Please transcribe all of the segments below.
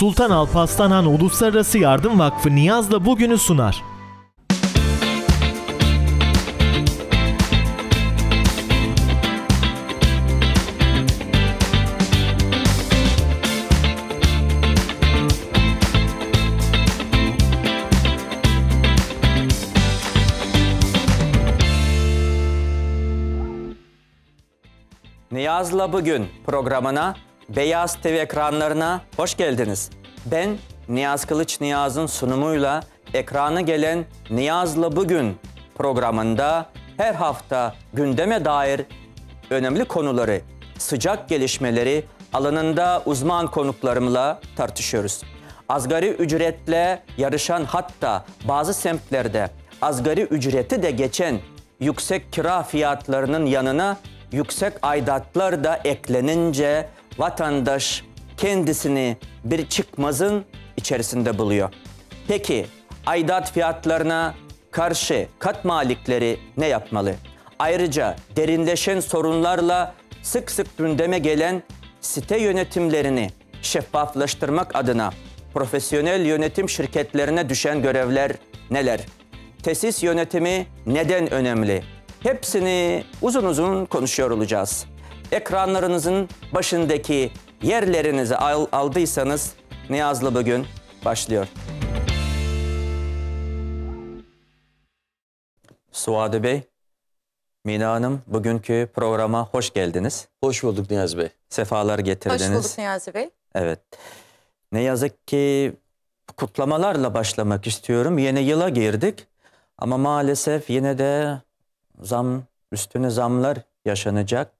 Sultan Alparslan Han Uluslararası Yardım Vakfı Niyaz'la bugünü sunar. Niyaz'la Bugün programına Beyaz TV ekranlarına hoş geldiniz. Ben Niyaz Kılıç Niyaz'ın sunumuyla ekrana gelen Niyaz'la Bugün programında her hafta gündeme dair önemli konuları, sıcak gelişmeleri alanında uzman konuklarımla tartışıyoruz. Azgari ücretle yarışan hatta bazı semtlerde azgari ücreti de geçen yüksek kira fiyatlarının yanına yüksek aidatlar da eklenince vatandaş kendisini bir çıkmazın içerisinde buluyor. Peki aidat fiyatlarına karşı kat malikleri ne yapmalı? Ayrıca derinleşen sorunlarla sık sık gündeme gelen site yönetimlerini şeffaflaştırmak adına profesyonel yönetim şirketlerine düşen görevler neler? Tesis yönetimi neden önemli? Hepsini uzun uzun konuşuyor olacağız ekranlarınızın başındaki yerlerinizi al, aldıysanız Niyazlı bugün başlıyor. Suadi Bey, Mina Hanım bugünkü programa hoş geldiniz. Hoş bulduk Niyazi Bey. Sefalar getirdiniz. Hoş bulduk Niyazi Bey. Evet. Ne yazık ki kutlamalarla başlamak istiyorum. Yeni yıla girdik ama maalesef yine de zam üstüne zamlar yaşanacak.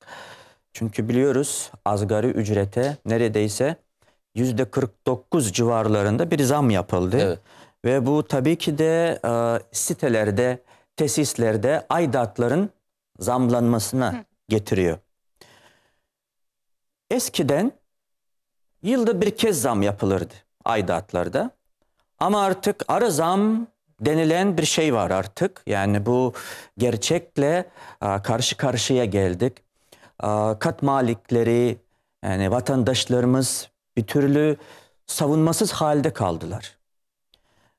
Çünkü biliyoruz asgari ücrete neredeyse yüzde 49 civarlarında bir zam yapıldı. Evet. Ve bu tabii ki de e, sitelerde, tesislerde aidatların zamlanmasına Hı. getiriyor. Eskiden yılda bir kez zam yapılırdı aidatlarda. Ama artık ara zam denilen bir şey var artık. Yani bu gerçekle e, karşı karşıya geldik kat malikleri yani vatandaşlarımız bir türlü savunmasız halde kaldılar.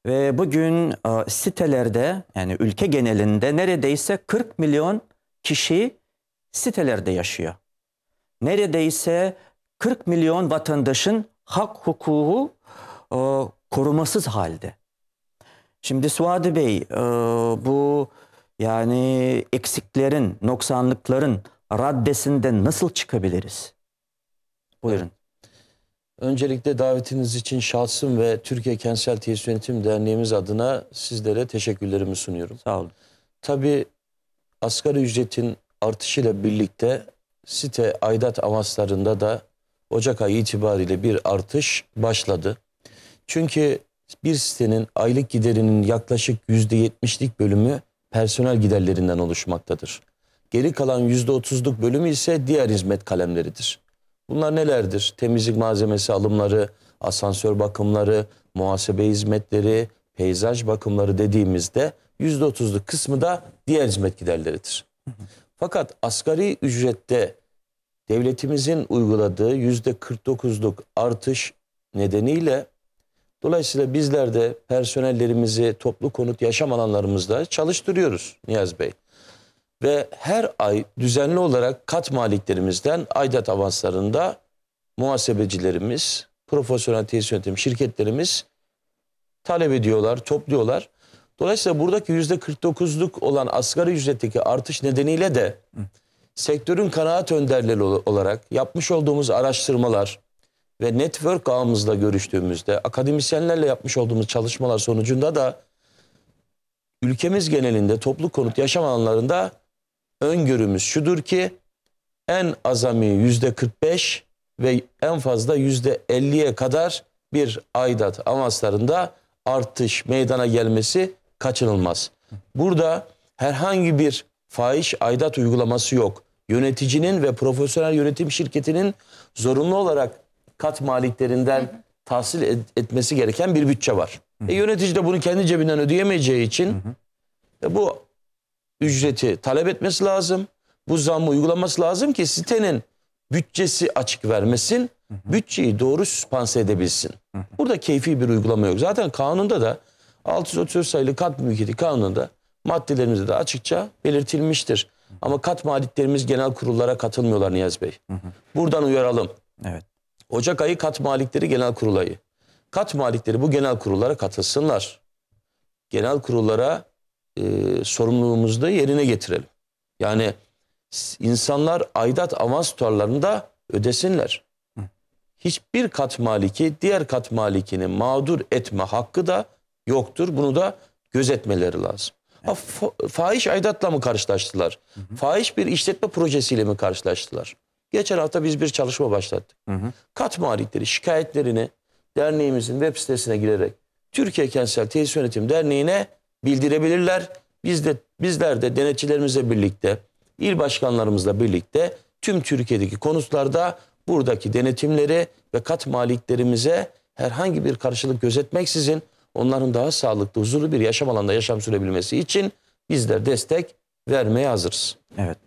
Ve bugün sitelerde yani ülke genelinde neredeyse 40 milyon kişi sitelerde yaşıyor. Neredeyse 40 milyon vatandaşın hak hukuku korumasız halde. Şimdi Suadi Bey bu yani eksiklerin, noksanlıkların raddesinden nasıl çıkabiliriz? Buyurun. Öncelikle davetiniz için şahsım ve Türkiye Kentsel Tesis Yönetim Derneğimiz adına sizlere teşekkürlerimi sunuyorum. Sağ olun. Tabii asgari ücretin artışıyla birlikte site aidat avanslarında da Ocak ayı itibariyle bir artış başladı. Çünkü bir sitenin aylık giderinin yaklaşık %70'lik bölümü personel giderlerinden oluşmaktadır. Geri kalan yüzde otuzluk bölümü ise diğer hizmet kalemleridir. Bunlar nelerdir? Temizlik malzemesi alımları, asansör bakımları, muhasebe hizmetleri, peyzaj bakımları dediğimizde yüzde otuzluk kısmı da diğer hizmet giderleridir. Fakat asgari ücrette devletimizin uyguladığı yüzde 49'luk artış nedeniyle dolayısıyla bizler de personellerimizi toplu konut yaşam alanlarımızda çalıştırıyoruz Niyaz Bey ve her ay düzenli olarak kat maliklerimizden aidat avanslarında muhasebecilerimiz, profesyonel tesis yönetim şirketlerimiz talep ediyorlar, topluyorlar. Dolayısıyla buradaki yüzde 49'luk olan asgari ücretteki artış nedeniyle de sektörün kanaat önderleri olarak yapmış olduğumuz araştırmalar ve network ağımızla görüştüğümüzde, akademisyenlerle yapmış olduğumuz çalışmalar sonucunda da ülkemiz genelinde toplu konut yaşam alanlarında öngörümüz şudur ki en azami yüzde 45 ve en fazla yüzde 50'ye kadar bir aidat avanslarında artış meydana gelmesi kaçınılmaz. Burada herhangi bir faiz aidat uygulaması yok. Yöneticinin ve profesyonel yönetim şirketinin zorunlu olarak kat maliklerinden tahsil et, etmesi gereken bir bütçe var. Hı hı. E, yönetici de bunu kendi cebinden ödeyemeyeceği için hı hı. E, bu ücreti talep etmesi lazım. Bu zammı uygulaması lazım ki sitenin bütçesi açık vermesin, bütçeyi doğru süspanse edebilsin. Burada keyfi bir uygulama yok. Zaten kanunda da 634 sayılı kat mülkiyeti kanununda maddelerimizde de açıkça belirtilmiştir. Ama kat maliklerimiz genel kurullara katılmıyorlar Niyaz Bey. Buradan uyaralım. Evet. Ocak ayı kat malikleri genel kurul ayı. Kat malikleri bu genel kurullara katılsınlar. Genel kurullara e, sorumluluğumuzu da yerine getirelim. Yani insanlar aidat avans tutarlarını da ödesinler. Hiçbir kat maliki diğer kat malikini mağdur etme hakkı da yoktur. Bunu da gözetmeleri lazım. Ha, fa fahiş aidatla mı karşılaştılar? Hı hı. Fahiş bir işletme projesiyle mi karşılaştılar? Geçen hafta biz bir çalışma başlattık. Hı hı. Kat malikleri şikayetlerini derneğimizin web sitesine girerek Türkiye Kentsel Tesis Yönetim Derneği'ne bildirebilirler. Biz de bizler de denetçilerimizle birlikte, il başkanlarımızla birlikte tüm Türkiye'deki konutlarda buradaki denetimleri ve kat maliklerimize herhangi bir karşılık gözetmeksizin onların daha sağlıklı, huzurlu bir yaşam alanında yaşam sürebilmesi için bizler destek vermeye hazırız. Evet.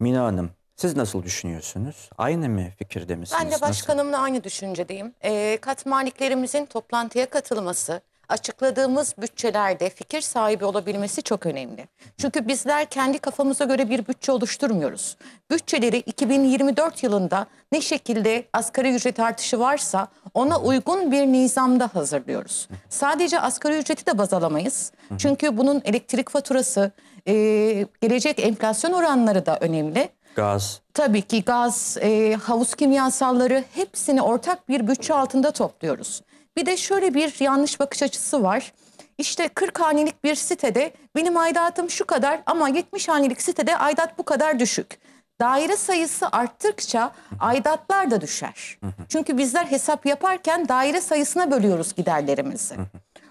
Mina Hanım, siz nasıl düşünüyorsunuz? Aynı mı fikirde misiniz? Ben de başkanımla nasıl? aynı düşüncedeyim. E, kat maliklerimizin toplantıya katılması, açıkladığımız bütçelerde fikir sahibi olabilmesi çok önemli. Çünkü bizler kendi kafamıza göre bir bütçe oluşturmuyoruz. Bütçeleri 2024 yılında ne şekilde asgari ücret artışı varsa ona uygun bir nizamda hazırlıyoruz. Sadece asgari ücreti de baz alamayız. Çünkü bunun elektrik faturası, e, gelecek enflasyon oranları da önemli. Gaz. Tabii ki gaz, e, havuz kimyasalları hepsini ortak bir bütçe altında topluyoruz. Bir de şöyle bir yanlış bakış açısı var. İşte 40 hanelik bir sitede benim aidatım şu kadar ama 70 hanelik sitede aidat bu kadar düşük. Daire sayısı arttıkça aidatlar da düşer. Çünkü bizler hesap yaparken daire sayısına bölüyoruz giderlerimizi.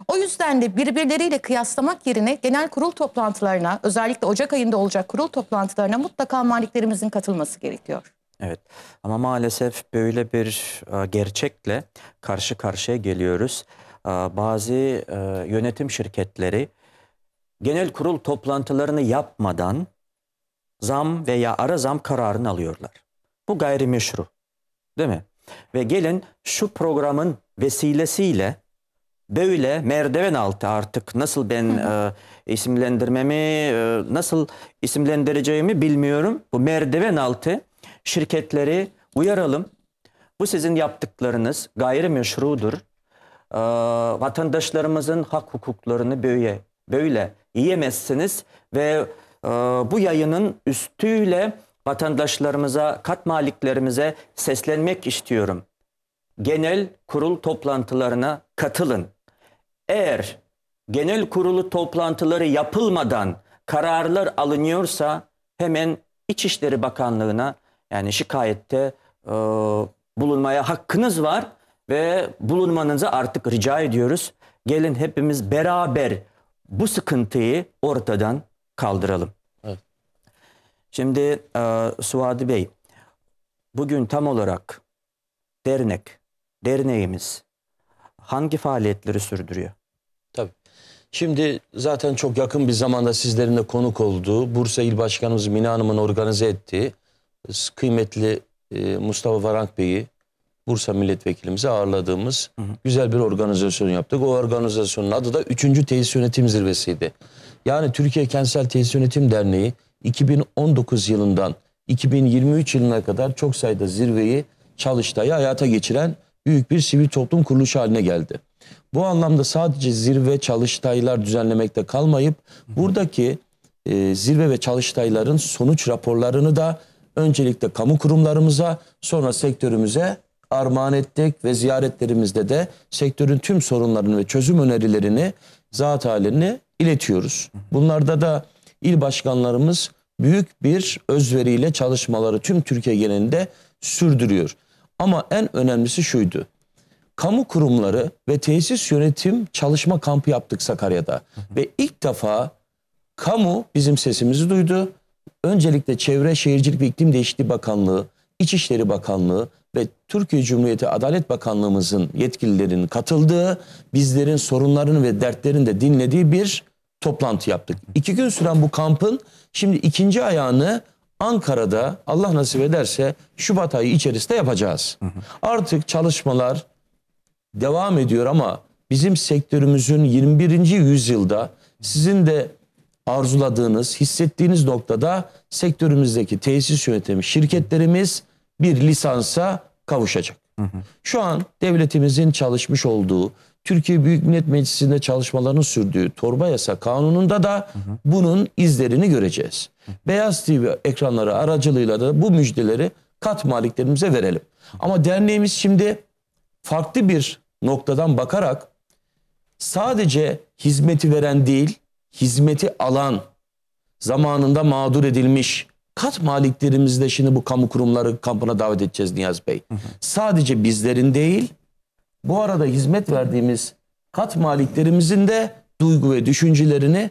O yüzden de birbirleriyle kıyaslamak yerine genel kurul toplantılarına özellikle Ocak ayında olacak kurul toplantılarına mutlaka maliklerimizin katılması gerekiyor. Evet ama maalesef böyle bir gerçekle karşı karşıya geliyoruz. bazı yönetim şirketleri genel kurul toplantılarını yapmadan zam veya ara zam kararını alıyorlar. Bu gayrimeşru değil mi? Ve gelin şu programın vesilesiyle böyle merdiven altı artık nasıl ben e, isimlendirmemi e, nasıl isimlendireceğimi bilmiyorum. Bu merdiven altı şirketleri uyaralım. Bu sizin yaptıklarınız gayrimeşrudur. Ee, vatandaşlarımızın hak hukuklarını böyle, böyle yiyemezsiniz ve e, bu yayının üstüyle vatandaşlarımıza, kat maliklerimize seslenmek istiyorum. Genel kurul toplantılarına katılın. Eğer genel kurulu toplantıları yapılmadan kararlar alınıyorsa hemen İçişleri Bakanlığı'na yani şikayette e, bulunmaya hakkınız var ve bulunmanızı artık rica ediyoruz. Gelin hepimiz beraber bu sıkıntıyı ortadan kaldıralım. Şimdi e, Suadi Bey, bugün tam olarak dernek, derneğimiz hangi faaliyetleri sürdürüyor? Tabii. Şimdi zaten çok yakın bir zamanda sizlerin de konuk olduğu Bursa İl Başkanımız Mina Hanım'ın organize ettiği kıymetli e, Mustafa Varank Bey'i Bursa milletvekilimizi ağırladığımız hı hı. güzel bir organizasyon yaptık. O organizasyonun adı da 3. Tesis Yönetim Zirvesi'ydi. Yani Türkiye Kentsel Tesis Yönetim Derneği 2019 yılından 2023 yılına kadar çok sayıda zirveyi çalıştayı hayata geçiren büyük bir sivil toplum kuruluşu haline geldi. Bu anlamda sadece zirve çalıştaylar düzenlemekte kalmayıp buradaki e, zirve ve çalıştayların sonuç raporlarını da öncelikle kamu kurumlarımıza sonra sektörümüze armağan ettik ve ziyaretlerimizde de sektörün tüm sorunlarını ve çözüm önerilerini zat halini iletiyoruz. Bunlarda da il başkanlarımız büyük bir özveriyle çalışmaları tüm Türkiye genelinde sürdürüyor. Ama en önemlisi şuydu. Kamu kurumları ve tesis yönetim çalışma kampı yaptık Sakarya'da. Ve ilk defa kamu bizim sesimizi duydu öncelikle Çevre Şehircilik ve İklim Değişikliği Bakanlığı, İçişleri Bakanlığı ve Türkiye Cumhuriyeti Adalet Bakanlığımızın yetkililerinin katıldığı, bizlerin sorunlarını ve dertlerini de dinlediği bir toplantı yaptık. İki gün süren bu kampın şimdi ikinci ayağını Ankara'da Allah nasip ederse Şubat ayı içerisinde yapacağız. Artık çalışmalar devam ediyor ama bizim sektörümüzün 21. yüzyılda sizin de arzuladığınız, hissettiğiniz noktada sektörümüzdeki tesis yönetimi şirketlerimiz bir lisansa kavuşacak. Hı hı. Şu an devletimizin çalışmış olduğu, Türkiye Büyük Millet Meclisi'nde çalışmalarını sürdüğü torba yasa kanununda da hı hı. bunun izlerini göreceğiz. Hı hı. Beyaz TV ekranları aracılığıyla da bu müjdeleri kat maliklerimize verelim. Hı hı. Ama derneğimiz şimdi farklı bir noktadan bakarak sadece hizmeti veren değil, hizmeti alan, zamanında mağdur edilmiş kat maliklerimizle şimdi bu kamu kurumları kampına davet edeceğiz Niyaz Bey. Hı hı. Sadece bizlerin değil, bu arada hizmet verdiğimiz kat maliklerimizin de duygu ve düşüncelerini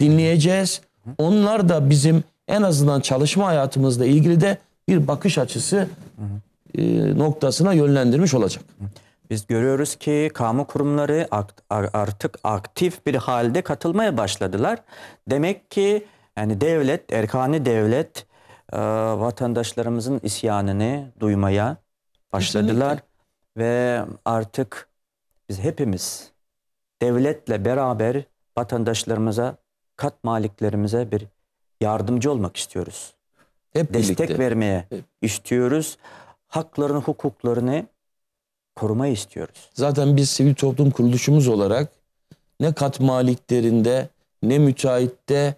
dinleyeceğiz. Onlar da bizim en azından çalışma hayatımızla ilgili de bir bakış açısı hı hı. E, noktasına yönlendirmiş olacak. Hı. Biz görüyoruz ki kamu kurumları artık aktif bir halde katılmaya başladılar. Demek ki yani devlet, erkani devlet e, vatandaşlarımızın isyanını duymaya başladılar. Kesinlikle. Ve artık biz hepimiz devletle beraber vatandaşlarımıza, kat maliklerimize bir yardımcı olmak istiyoruz. Hep Destek birlikte. vermeye Hep. istiyoruz. Haklarını, hukuklarını koruma istiyoruz. Zaten biz sivil toplum kuruluşumuz olarak ne kat maliklerinde ne müteahhitte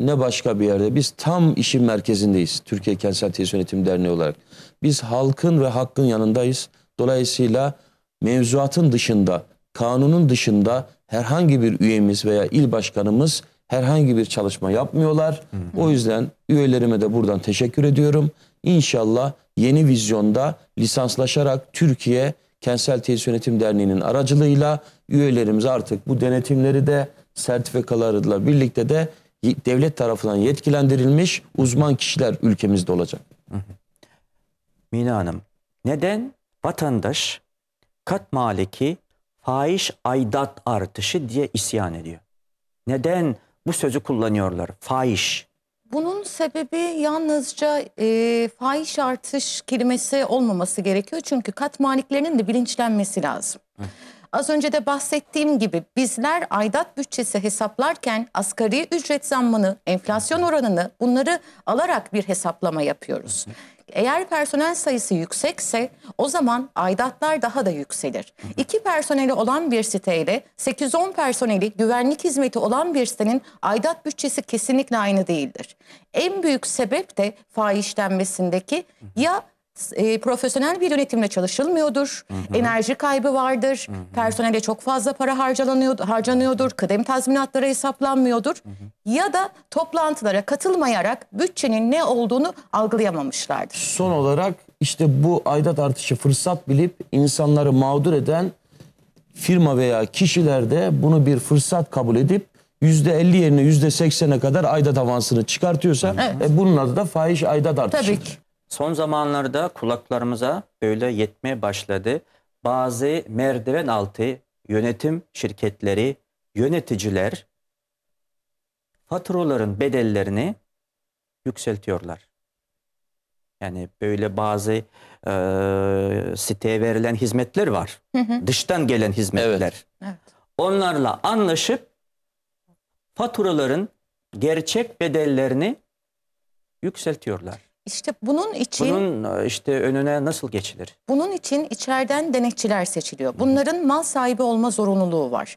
ne başka bir yerde. Biz tam işin merkezindeyiz Türkiye Kentsel Tesis Yönetim Derneği olarak. Biz halkın ve hakkın yanındayız. Dolayısıyla mevzuatın dışında, kanunun dışında herhangi bir üyemiz veya il başkanımız herhangi bir çalışma yapmıyorlar. Hı hı. O yüzden üyelerime de buradan teşekkür ediyorum. İnşallah yeni vizyonda lisanslaşarak Türkiye Kentsel Tesis Yönetim Derneği'nin aracılığıyla üyelerimiz artık bu denetimleri de sertifikalarıyla birlikte de devlet tarafından yetkilendirilmiş uzman kişiler ülkemizde olacak. Hı Mina Hanım, neden vatandaş kat maliki fahiş aidat artışı diye isyan ediyor? Neden bu sözü kullanıyorlar? Fahiş. Bunun sebebi yalnızca e, fahiş artış kelimesi olmaması gerekiyor. Çünkü kat maliklerinin de bilinçlenmesi lazım. Hı. Az önce de bahsettiğim gibi bizler aidat bütçesi hesaplarken asgari ücret zammını, enflasyon oranını bunları alarak bir hesaplama yapıyoruz. Hı. Eğer personel sayısı yüksekse o zaman aidatlar daha da yükselir. Hı hı. İki personeli olan bir siteyle 810 personeli güvenlik hizmeti olan bir sitenin aidat bütçesi kesinlikle aynı değildir. En büyük sebep de fahişlenmesindeki ya e, profesyonel bir yönetimle çalışılmıyordur. Hı hı. Enerji kaybı vardır. Hı hı. Personele çok fazla para harcanıyor, harcanıyordur. Kıdem tazminatları hesaplanmıyordur. Hı hı. Ya da toplantılara katılmayarak bütçenin ne olduğunu algılayamamışlardır. Son olarak işte bu aidat artışı fırsat bilip insanları mağdur eden firma veya kişiler de bunu bir fırsat kabul edip %50 yerine %80'e kadar aidat avansını çıkartıyorsa evet. e, bunun adı da fahiş aidat artışı. Tabii ki. Son zamanlarda kulaklarımıza böyle yetmeye başladı. Bazı merdiven altı yönetim şirketleri, yöneticiler faturaların bedellerini yükseltiyorlar. Yani böyle bazı e, siteye verilen hizmetler var. Dıştan gelen hizmetler. Evet. Onlarla anlaşıp faturaların gerçek bedellerini yükseltiyorlar. İşte bunun için... Bunun e, işte önüne nasıl geçilir? Bunun için içeriden denetçiler seçiliyor. Bunların mal sahibi olma zorunluluğu var.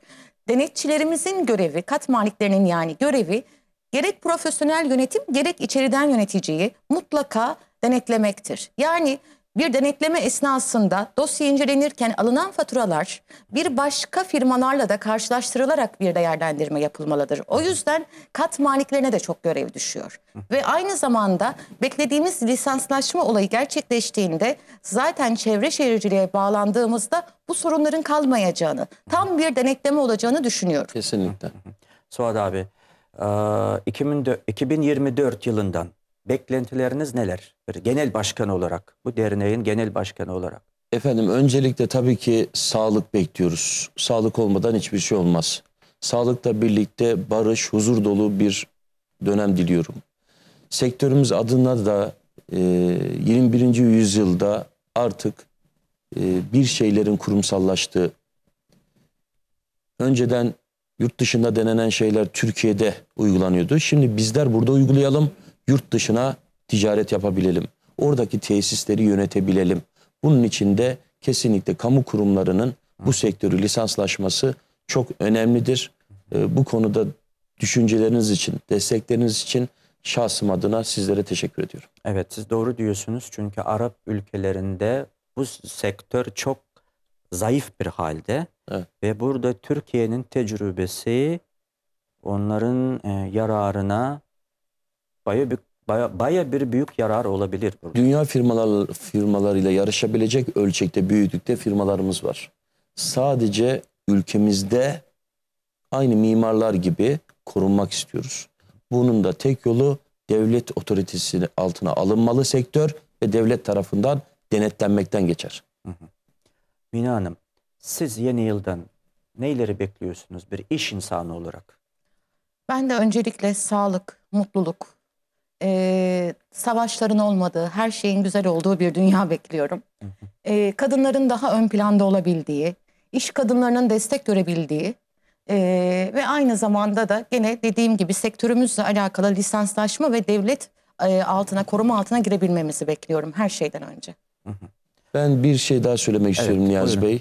Denetçilerimizin görevi, kat maliklerinin yani görevi gerek profesyonel yönetim gerek içeriden yöneticiyi mutlaka denetlemektir. Yani bir denetleme esnasında dosya incelenirken alınan faturalar bir başka firmalarla da karşılaştırılarak bir değerlendirme yapılmalıdır. O yüzden kat maliklerine de çok görev düşüyor. Ve aynı zamanda beklediğimiz lisanslaşma olayı gerçekleştiğinde zaten çevre şehirciliğe bağlandığımızda bu sorunların kalmayacağını, tam bir denetleme olacağını düşünüyorum. Kesinlikle. Suat abi, 2024 yılından beklentileriniz neler? Bir genel başkan olarak, bu derneğin genel başkanı olarak. Efendim öncelikle tabii ki sağlık bekliyoruz. Sağlık olmadan hiçbir şey olmaz. Sağlıkla birlikte barış, huzur dolu bir dönem diliyorum. Sektörümüz adına da e, 21. yüzyılda artık e, bir şeylerin kurumsallaştığı, önceden yurt dışında denenen şeyler Türkiye'de uygulanıyordu. Şimdi bizler burada uygulayalım yurt dışına ticaret yapabilelim. Oradaki tesisleri yönetebilelim. Bunun içinde kesinlikle kamu kurumlarının bu sektörü lisanslaşması çok önemlidir. Ee, bu konuda düşünceleriniz için, destekleriniz için şahsım adına sizlere teşekkür ediyorum. Evet siz doğru diyorsunuz çünkü Arap ülkelerinde bu sektör çok zayıf bir halde evet. ve burada Türkiye'nin tecrübesi onların e, yararına baya bir baya, baya bir büyük yarar olabilir. Burada. Dünya firmalar firmalarıyla yarışabilecek ölçekte büyüdükte firmalarımız var. Sadece ülkemizde aynı mimarlar gibi korunmak istiyoruz. Bunun da tek yolu devlet otoritesi altına alınmalı sektör ve devlet tarafından denetlenmekten geçer. Hı Mina Hanım, siz yeni yıldan neyleri bekliyorsunuz bir iş insanı olarak? Ben de öncelikle sağlık, mutluluk, e, savaşların olmadığı, her şeyin güzel olduğu bir dünya bekliyorum. E, kadınların daha ön planda olabildiği, iş kadınlarının destek görebildiği e, ve aynı zamanda da gene dediğim gibi sektörümüzle alakalı lisanslaşma ve devlet e, altına, koruma altına girebilmemizi bekliyorum her şeyden önce. Ben bir şey daha söylemek evet, istiyorum Niyaz buyurun. Bey.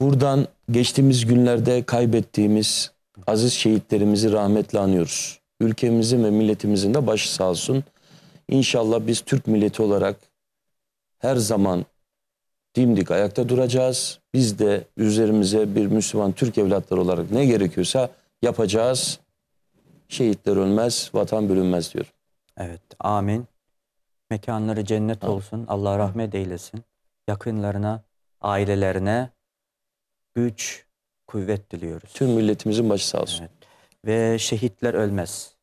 Buradan geçtiğimiz günlerde kaybettiğimiz aziz şehitlerimizi rahmetle anıyoruz. Ülkemizin ve milletimizin de başı sağ olsun. İnşallah biz Türk milleti olarak her zaman dimdik ayakta duracağız. Biz de üzerimize bir Müslüman Türk evlatları olarak ne gerekiyorsa yapacağız. Şehitler ölmez, vatan bölünmez diyor. Evet, amin. Mekanları cennet olsun, Allah rahmet eylesin. Yakınlarına, ailelerine güç, kuvvet diliyoruz. Tüm milletimizin başı sağ olsun. Evet ve şehitler ölmez.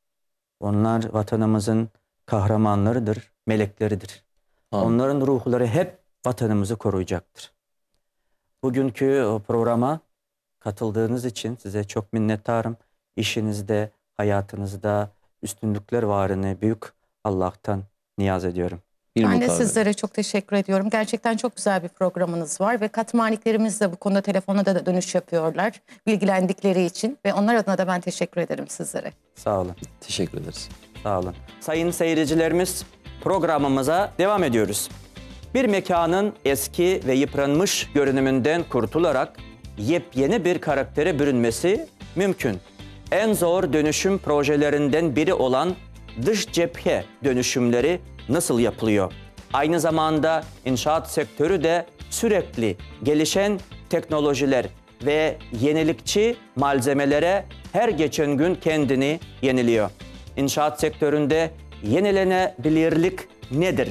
Onlar vatanımızın kahramanlarıdır, melekleridir. Ha. Onların ruhları hep vatanımızı koruyacaktır. Bugünkü programa katıldığınız için size çok minnettarım. İşinizde, hayatınızda üstünlükler varını büyük Allah'tan niyaz ediyorum ben de kahve. sizlere çok teşekkür ediyorum. Gerçekten çok güzel bir programınız var ve katmaniklerimiz de bu konuda telefonla da dönüş yapıyorlar bilgilendikleri için ve onlar adına da ben teşekkür ederim sizlere. Sağ olun. Teşekkür ederiz. Sağ olun. Sayın seyircilerimiz programımıza devam ediyoruz. Bir mekanın eski ve yıpranmış görünümünden kurtularak yepyeni bir karaktere bürünmesi mümkün. En zor dönüşüm projelerinden biri olan dış cephe dönüşümleri nasıl yapılıyor? Aynı zamanda inşaat sektörü de sürekli gelişen teknolojiler ve yenilikçi malzemelere her geçen gün kendini yeniliyor. İnşaat sektöründe yenilenebilirlik nedir?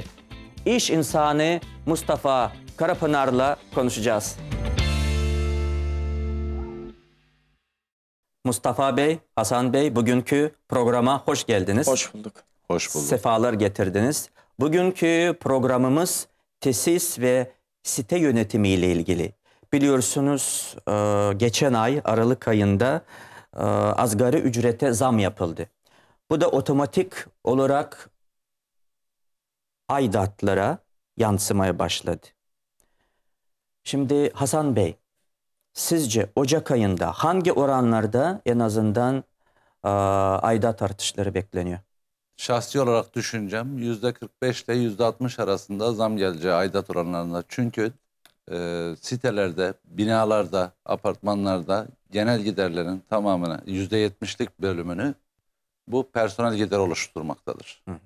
İş insanı Mustafa Karapınar'la konuşacağız. Mustafa Bey, Hasan Bey bugünkü programa hoş geldiniz. Hoş bulduk. Hoş bulduk. Sefalar getirdiniz. Bugünkü programımız tesis ve site yönetimi ile ilgili. Biliyorsunuz e, geçen ay Aralık ayında e, asgari ücrete zam yapıldı. Bu da otomatik olarak aidatlara yansımaya başladı. Şimdi Hasan Bey, sizce Ocak ayında hangi oranlarda en azından e, aidat artışları bekleniyor? şahsi olarak düşüncem yüzde 45 ile yüzde 60 arasında zam geleceği aidat oranlarında. Çünkü e, sitelerde, binalarda, apartmanlarda genel giderlerin tamamını yüzde 70'lik bölümünü bu personel gider oluşturmaktadır. Hı hı.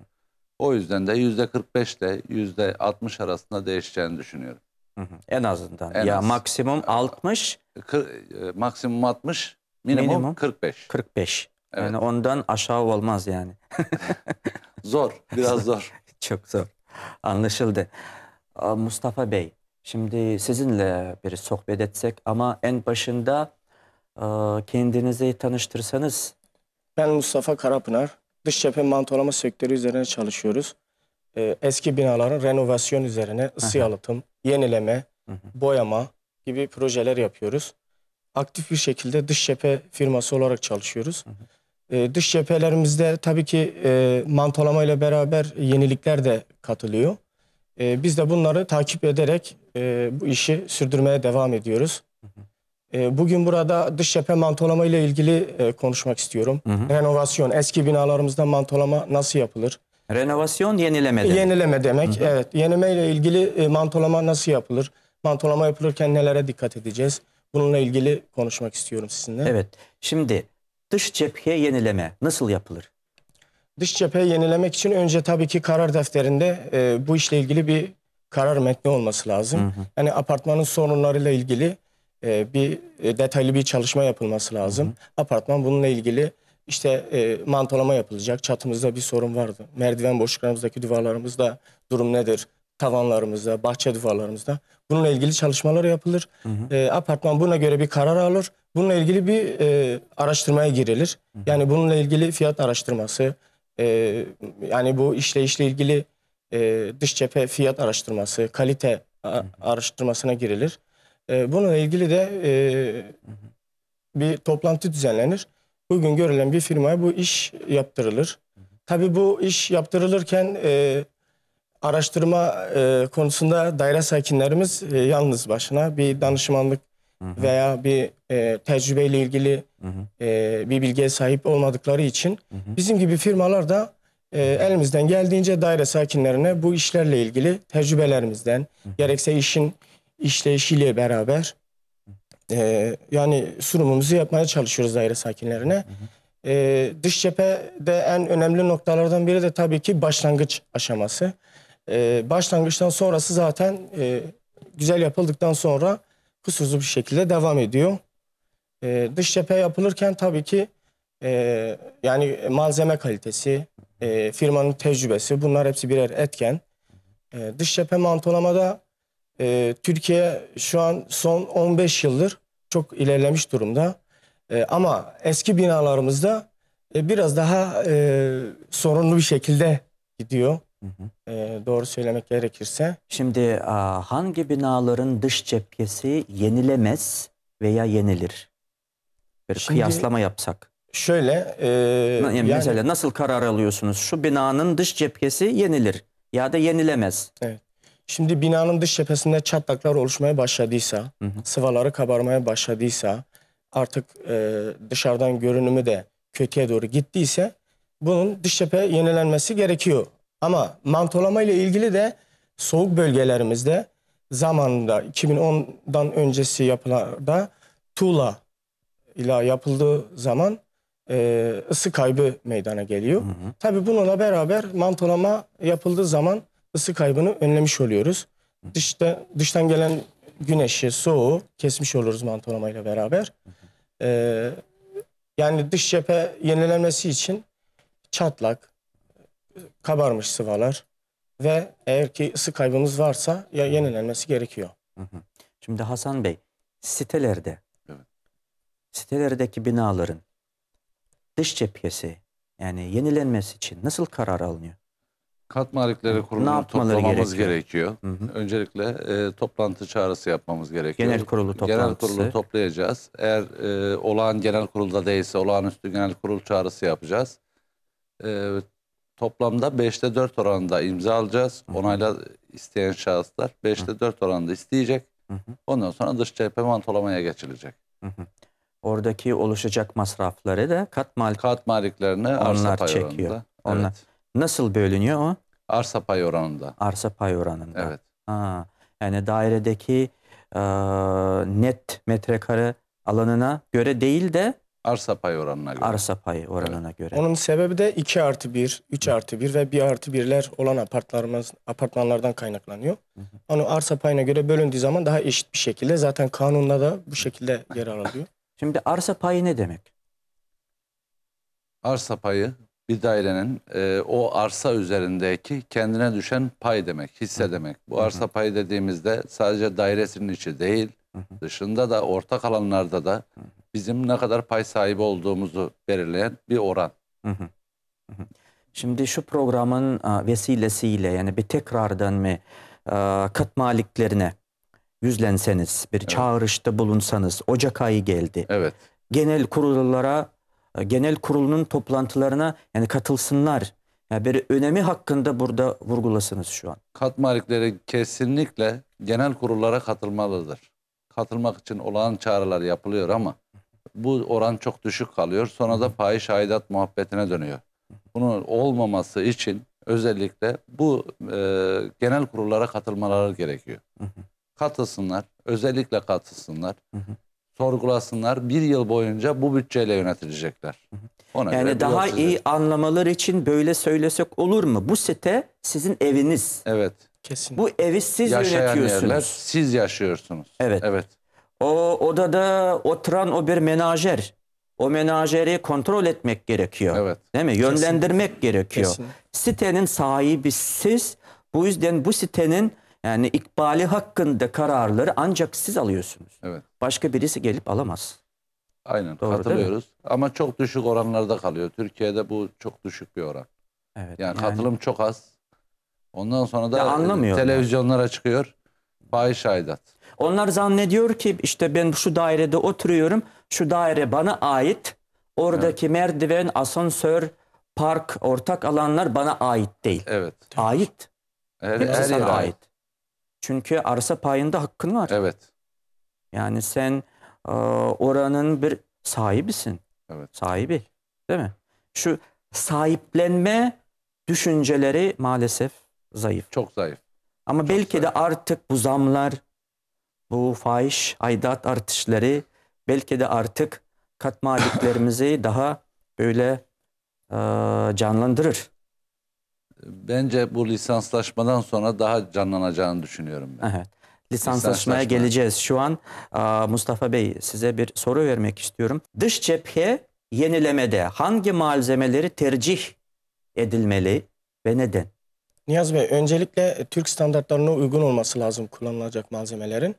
O yüzden de yüzde 45 ile yüzde 60 arasında değişeceğini düşünüyorum. Hı hı. En azından. En ya az. maksimum 60. 40, e, maksimum 60, minimum, minimum 45. 45. Evet. Yani ondan aşağı olmaz yani. zor, biraz zor. Çok zor. Anlaşıldı. Mustafa Bey, şimdi sizinle bir sohbet etsek ama en başında kendinizi tanıştırsanız. Ben Mustafa Karapınar. Dış cephe mantolama sektörü üzerine çalışıyoruz. Ee, eski binaların renovasyon üzerine ısı yalıtım, yenileme, boyama gibi projeler yapıyoruz. Aktif bir şekilde dış cephe firması olarak çalışıyoruz. Hı hı. Ee, dış cephelerimizde tabii ki e, mantolama ile beraber yenilikler de katılıyor. Ee, biz de bunları takip ederek e, bu işi sürdürmeye devam ediyoruz. Ee, bugün burada dış cephe mantolama ile ilgili e, konuşmak istiyorum. Hı hı. Renovasyon, eski binalarımızda mantolama nasıl yapılır? Renovasyon yenileme demek. Yenileme demek, hı hı. evet. Yenileme ile ilgili mantolama nasıl yapılır? Mantolama yapılırken nelere dikkat edeceğiz? Bununla ilgili konuşmak istiyorum sizinle. Evet, şimdi Dış cephe yenileme nasıl yapılır? Dış cephe yenilemek için önce tabii ki karar defterinde e, bu işle ilgili bir karar metni olması lazım. Hı hı. Yani apartmanın sorunlarıyla ilgili e, bir e, detaylı bir çalışma yapılması lazım. Hı hı. Apartman bununla ilgili işte e, mantolama yapılacak. Çatımızda bir sorun vardı. Merdiven boşluklarımızdaki duvarlarımızda durum nedir? Tavanlarımızda, bahçe duvarlarımızda. Bununla ilgili çalışmalar yapılır. Hı hı. E, apartman buna göre bir karar alır. Bununla ilgili bir e, araştırmaya girilir. Hı hı. Yani bununla ilgili fiyat araştırması, e, yani bu işleyişle ilgili e, dış cephe fiyat araştırması, kalite hı hı. araştırmasına girilir. E, bununla ilgili de e, hı hı. bir toplantı düzenlenir. Bugün görülen bir firmaya bu iş yaptırılır. Hı hı. Tabii bu iş yaptırılırken... E, araştırma e, konusunda daire sakinlerimiz e, yalnız başına bir danışmanlık hı hı. veya bir e, tecrübeyle ilgili hı hı. E, bir bilgiye sahip olmadıkları için hı hı. bizim gibi firmalar da e, elimizden geldiğince daire sakinlerine bu işlerle ilgili tecrübelerimizden hı hı. gerekse işin işleyişiyle beraber e, yani sunumumuzu yapmaya çalışıyoruz daire sakinlerine. Hı hı. E, dış cephede en önemli noktalardan biri de tabii ki başlangıç aşaması. Ee, başlangıçtan sonrası zaten e, güzel yapıldıktan sonra kusursuz bir şekilde devam ediyor. E, dış cephe yapılırken tabii ki e, yani malzeme kalitesi, e, firmanın tecrübesi bunlar hepsi birer etken. E, dış cephe mantolamada e, Türkiye şu an son 15 yıldır çok ilerlemiş durumda. E, ama eski binalarımızda e, biraz daha e, sorunlu bir şekilde gidiyor. Hı hı. Ee, doğru söylemek gerekirse. Şimdi hangi binaların dış cephesi yenilemez veya yenilir? Bir Şimdi, kıyaslama yapsak. Şöyle. E, yani, yani, mesela nasıl karar alıyorsunuz? Şu binanın dış cephesi yenilir ya da yenilemez. Evet. Şimdi binanın dış cephesinde çatlaklar oluşmaya başladıysa, hı hı. sıvaları kabarmaya başladıysa, artık e, dışarıdan görünümü de kötüye doğru gittiyse bunun dış cephe yenilenmesi gerekiyor ama mantolama ile ilgili de soğuk bölgelerimizde zamanında 2010'dan öncesi yapılarda tuğla ile yapıldığı zaman e, ısı kaybı meydana geliyor. Hı hı. Tabii bununla beraber mantolama yapıldığı zaman ısı kaybını önlemiş oluyoruz. Dışta, dıştan gelen güneşi, soğuğu kesmiş oluruz mantolama ile beraber. E, yani dış cephe yenilenmesi için çatlak, kabarmış sıvalar ve eğer ki ısı kaybımız varsa ya yenilenmesi gerekiyor. Şimdi Hasan Bey, sitelerde, sitelerdeki binaların dış cephesi yani yenilenmesi için nasıl karar alınıyor? Kat Malikleri toplamamız gerekiyor. gerekiyor. Hı hı. Öncelikle e, toplantı çağrısı yapmamız gerekiyor. Genel kurulu toplantısı. Genel kurulu toplayacağız. Eğer e, olağan genel kurulda değilse olağanüstü genel kurul çağrısı yapacağız. E, Toplamda 5'te 4 oranında imza alacağız. Onayla isteyen şahıslar 5'te 4 oranında isteyecek. Ondan sonra dış cephe mantolamaya geçilecek. Oradaki oluşacak masrafları da kat mal kat maliklerine arsa pay çekiyor. Onlar evet. nasıl bölünüyor o? Arsa pay oranında. Arsa pay oranında. Evet. Ha, yani dairedeki e, net metrekare alanına göre değil de Arsa payı oranına göre. Arsa payı oranına göre. Onun sebebi de 2 artı 1, 3 artı 1 ve 1 artı 1'ler olan apartlarımız, apartmanlardan kaynaklanıyor. Onu arsa payına göre bölündüğü zaman daha eşit bir şekilde zaten kanunda da bu şekilde yer alıyor. Şimdi arsa payı ne demek? Arsa payı bir dairenin e, o arsa üzerindeki kendine düşen pay demek, hisse demek. Bu arsa payı dediğimizde sadece dairesinin içi değil, dışında da ortak alanlarda da bizim ne kadar pay sahibi olduğumuzu belirleyen bir oran. Şimdi şu programın vesilesiyle yani bir tekrardan mı kat maliklerine yüzlenseniz, bir evet. çağrışta bulunsanız, Ocak ayı geldi. Evet. Genel kurullara, genel kurulunun toplantılarına yani katılsınlar. Yani bir önemi hakkında burada vurgulasınız şu an. Kat malikleri kesinlikle genel kurullara katılmalıdır. Katılmak için olağan çağrılar yapılıyor ama bu oran çok düşük kalıyor. Sonra da fahiş aidat muhabbetine dönüyor. Bunun olmaması için özellikle bu e, genel kurullara katılmaları gerekiyor. Katılsınlar, özellikle katılsınlar, sorgulasınlar. Bir yıl boyunca bu bütçeyle yönetilecekler. Ona yani daha iyi anlamalar için böyle söylesek olur mu? Bu site sizin eviniz. Evet. Kesin. Bu evi siz Yaşayan yönetiyorsunuz. Yerler, siz yaşıyorsunuz. Evet. Evet. O odada oturan o bir menajer. O menajeri kontrol etmek gerekiyor. Evet. Değil mi? Yönlendirmek gerekiyor. Kesinlikle. Sitenin sahibi siz. Bu yüzden bu sitenin yani ikbali hakkında kararları ancak siz alıyorsunuz. Evet. Başka birisi gelip alamaz. Aynen Doğru, katılıyoruz. Ama çok düşük oranlarda kalıyor. Türkiye'de bu çok düşük bir oran. Evet. Yani, yani katılım çok az. Ondan sonra da ya televizyonlara çıkıyor. Bayi aidat. Onlar zannediyor ki işte ben şu dairede oturuyorum. Şu daire bana ait. Oradaki evet. merdiven, asansör, park, ortak alanlar bana ait değil. Evet. Ait. Her, Hepsi her sana ait. ait. Çünkü arsa payında hakkın var. Evet. Yani sen e, oranın bir sahibisin. Evet. Sahibi. Değil mi? Şu sahiplenme düşünceleri maalesef zayıf. Çok zayıf. Ama Çok belki zayıf. de artık bu zamlar bu fahiş aidat artışları belki de artık kat maliklerimizi daha böyle e, canlandırır. Bence bu lisanslaşmadan sonra daha canlanacağını düşünüyorum ben. Evet. Lisanslaşmaya geleceğiz. Şu an e, Mustafa Bey size bir soru vermek istiyorum. Dış cephe yenilemede hangi malzemeleri tercih edilmeli ve neden? Niyaz Bey öncelikle Türk standartlarına uygun olması lazım kullanılacak malzemelerin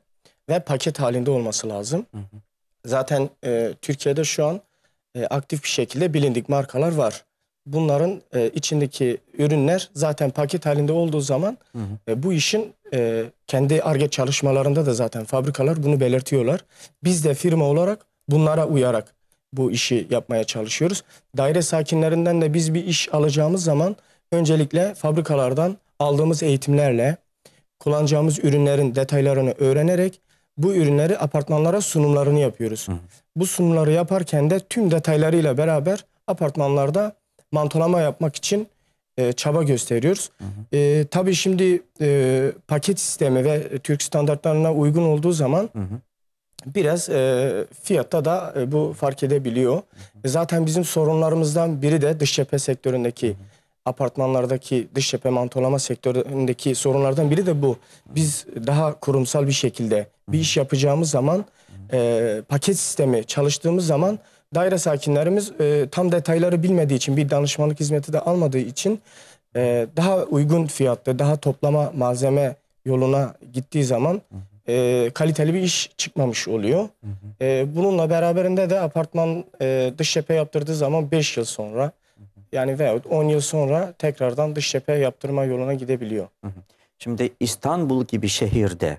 ve paket halinde olması lazım. Hı hı. Zaten e, Türkiye'de şu an e, aktif bir şekilde bilindik markalar var. Bunların e, içindeki ürünler zaten paket halinde olduğu zaman hı hı. E, bu işin e, kendi ARGE çalışmalarında da zaten fabrikalar bunu belirtiyorlar. Biz de firma olarak bunlara uyarak bu işi yapmaya çalışıyoruz. Daire sakinlerinden de biz bir iş alacağımız zaman öncelikle fabrikalardan aldığımız eğitimlerle kullanacağımız ürünlerin detaylarını öğrenerek bu ürünleri apartmanlara sunumlarını yapıyoruz. Hı. Bu sunumları yaparken de tüm detaylarıyla beraber apartmanlarda mantolama yapmak için e, çaba gösteriyoruz. Hı hı. E, tabii şimdi e, paket sistemi ve Türk standartlarına uygun olduğu zaman hı hı. biraz e, fiyatta da e, bu fark edebiliyor. Hı hı. E, zaten bizim sorunlarımızdan biri de dış cephe sektöründeki hı hı apartmanlardaki dış cephe mantolama sektöründeki sorunlardan biri de bu. Biz daha kurumsal bir şekilde bir iş yapacağımız zaman e, paket sistemi çalıştığımız zaman daire sakinlerimiz e, tam detayları bilmediği için bir danışmanlık hizmeti de almadığı için e, daha uygun fiyatlı daha toplama malzeme yoluna gittiği zaman e, kaliteli bir iş çıkmamış oluyor. E, bununla beraberinde de apartman e, dış cephe yaptırdığı zaman 5 yıl sonra yani ve 10 yıl sonra tekrardan dış cephe yaptırma yoluna gidebiliyor. Şimdi İstanbul gibi şehirde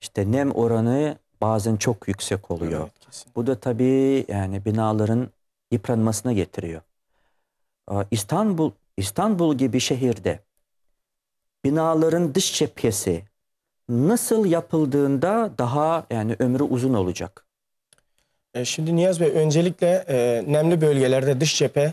işte nem oranı bazen çok yüksek oluyor. Evet, Bu da tabii yani binaların yıpranmasına getiriyor. İstanbul İstanbul gibi şehirde binaların dış cephesi nasıl yapıldığında daha yani ömrü uzun olacak. E, şimdi Niyaz Bey öncelikle e, nemli bölgelerde dış cephe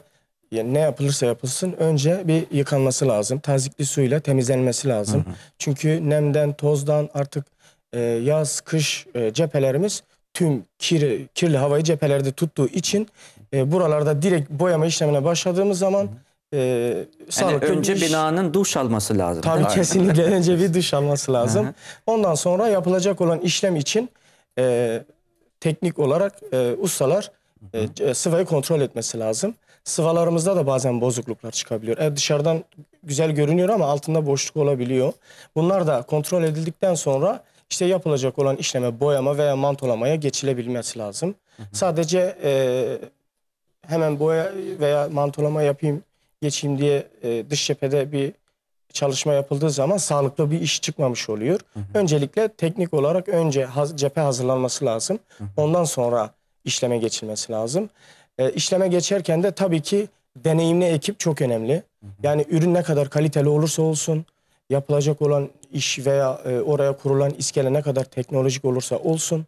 ne yapılırsa yapılsın önce bir yıkanması lazım. Tazikli suyla temizlenmesi lazım. Hı hı. Çünkü nemden, tozdan artık e, yaz, kış e, cephelerimiz tüm kiri, kirli havayı cephelerde tuttuğu için e, buralarda direkt boyama işlemine başladığımız zaman E, yani önce iş... binanın duş alması lazım. Tabii Aynen. kesinlikle önce bir duş alması lazım. Hı hı. Ondan sonra yapılacak olan işlem için e, teknik olarak e, ustalar e, sıvayı kontrol etmesi lazım. Sıvalarımızda da bazen bozukluklar çıkabiliyor. Evet dışarıdan güzel görünüyor ama altında boşluk olabiliyor. Bunlar da kontrol edildikten sonra işte yapılacak olan işleme boyama veya mantolamaya geçilebilmesi lazım. Hı hı. Sadece e, hemen boya veya mantolama yapayım geçeyim diye e, dış cephede bir çalışma yapıldığı zaman sağlıklı bir iş çıkmamış oluyor. Hı hı. Öncelikle teknik olarak önce haz, cephe hazırlanması lazım. Hı hı. Ondan sonra işleme geçilmesi lazım. E, işleme geçerken de tabii ki deneyimli ekip çok önemli. Yani ürün ne kadar kaliteli olursa olsun, yapılacak olan iş veya e, oraya kurulan iskele ne kadar teknolojik olursa olsun,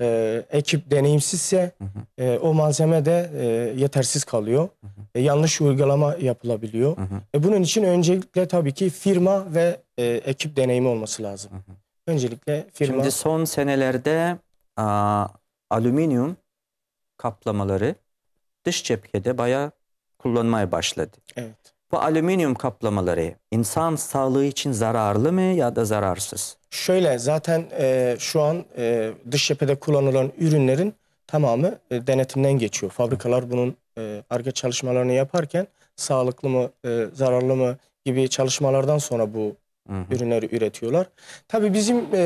e, ekip deneyimsizse e, o malzeme de e, yetersiz kalıyor. E, yanlış uygulama yapılabiliyor. E, bunun için öncelikle tabii ki firma ve e, ekip deneyimi olması lazım. Öncelikle firma... Şimdi son senelerde a, alüminyum kaplamaları dış cephede bayağı kullanmaya başladı. Evet. Bu alüminyum kaplamaları insan sağlığı için zararlı mı ya da zararsız? Şöyle zaten e, şu an e, dış cephede kullanılan ürünlerin tamamı e, denetimden geçiyor. Fabrikalar bunun e, arge çalışmalarını yaparken sağlıklı mı e, zararlı mı gibi çalışmalardan sonra bu hı hı. ürünleri üretiyorlar. Tabii bizim e,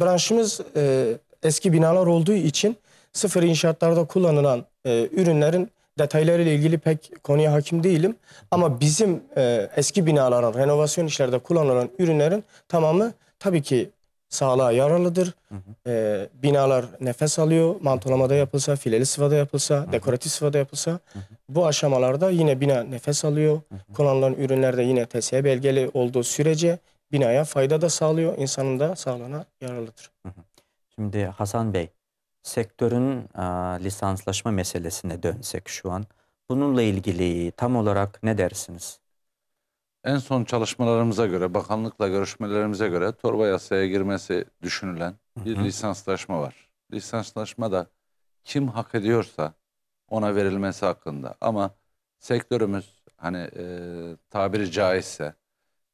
branşımız e, eski binalar olduğu için sıfır inşaatlarda kullanılan e, ürünlerin detaylarıyla ilgili pek konuya hakim değilim. Ama bizim e, eski binaların, renovasyon işlerde kullanılan ürünlerin tamamı tabii ki sağlığa yararlıdır. Hı hı. E, binalar nefes alıyor. Mantolamada yapılsa, fileli sıvada yapılsa, hı hı. dekoratif sıvada yapılsa. Hı hı. Bu aşamalarda yine bina nefes alıyor. Hı hı. Kullanılan ürünlerde yine TSE belgeli olduğu sürece binaya fayda da sağlıyor. insanın da sağlığına yararlıdır. Hı hı. Şimdi Hasan Bey, sektörün a, lisanslaşma meselesine dönsek şu an. Bununla ilgili tam olarak ne dersiniz? En son çalışmalarımıza göre, bakanlıkla görüşmelerimize göre torba yasaya girmesi düşünülen bir hı hı. lisanslaşma var. Lisanslaşma da kim hak ediyorsa ona verilmesi hakkında. Ama sektörümüz hani e, tabiri caizse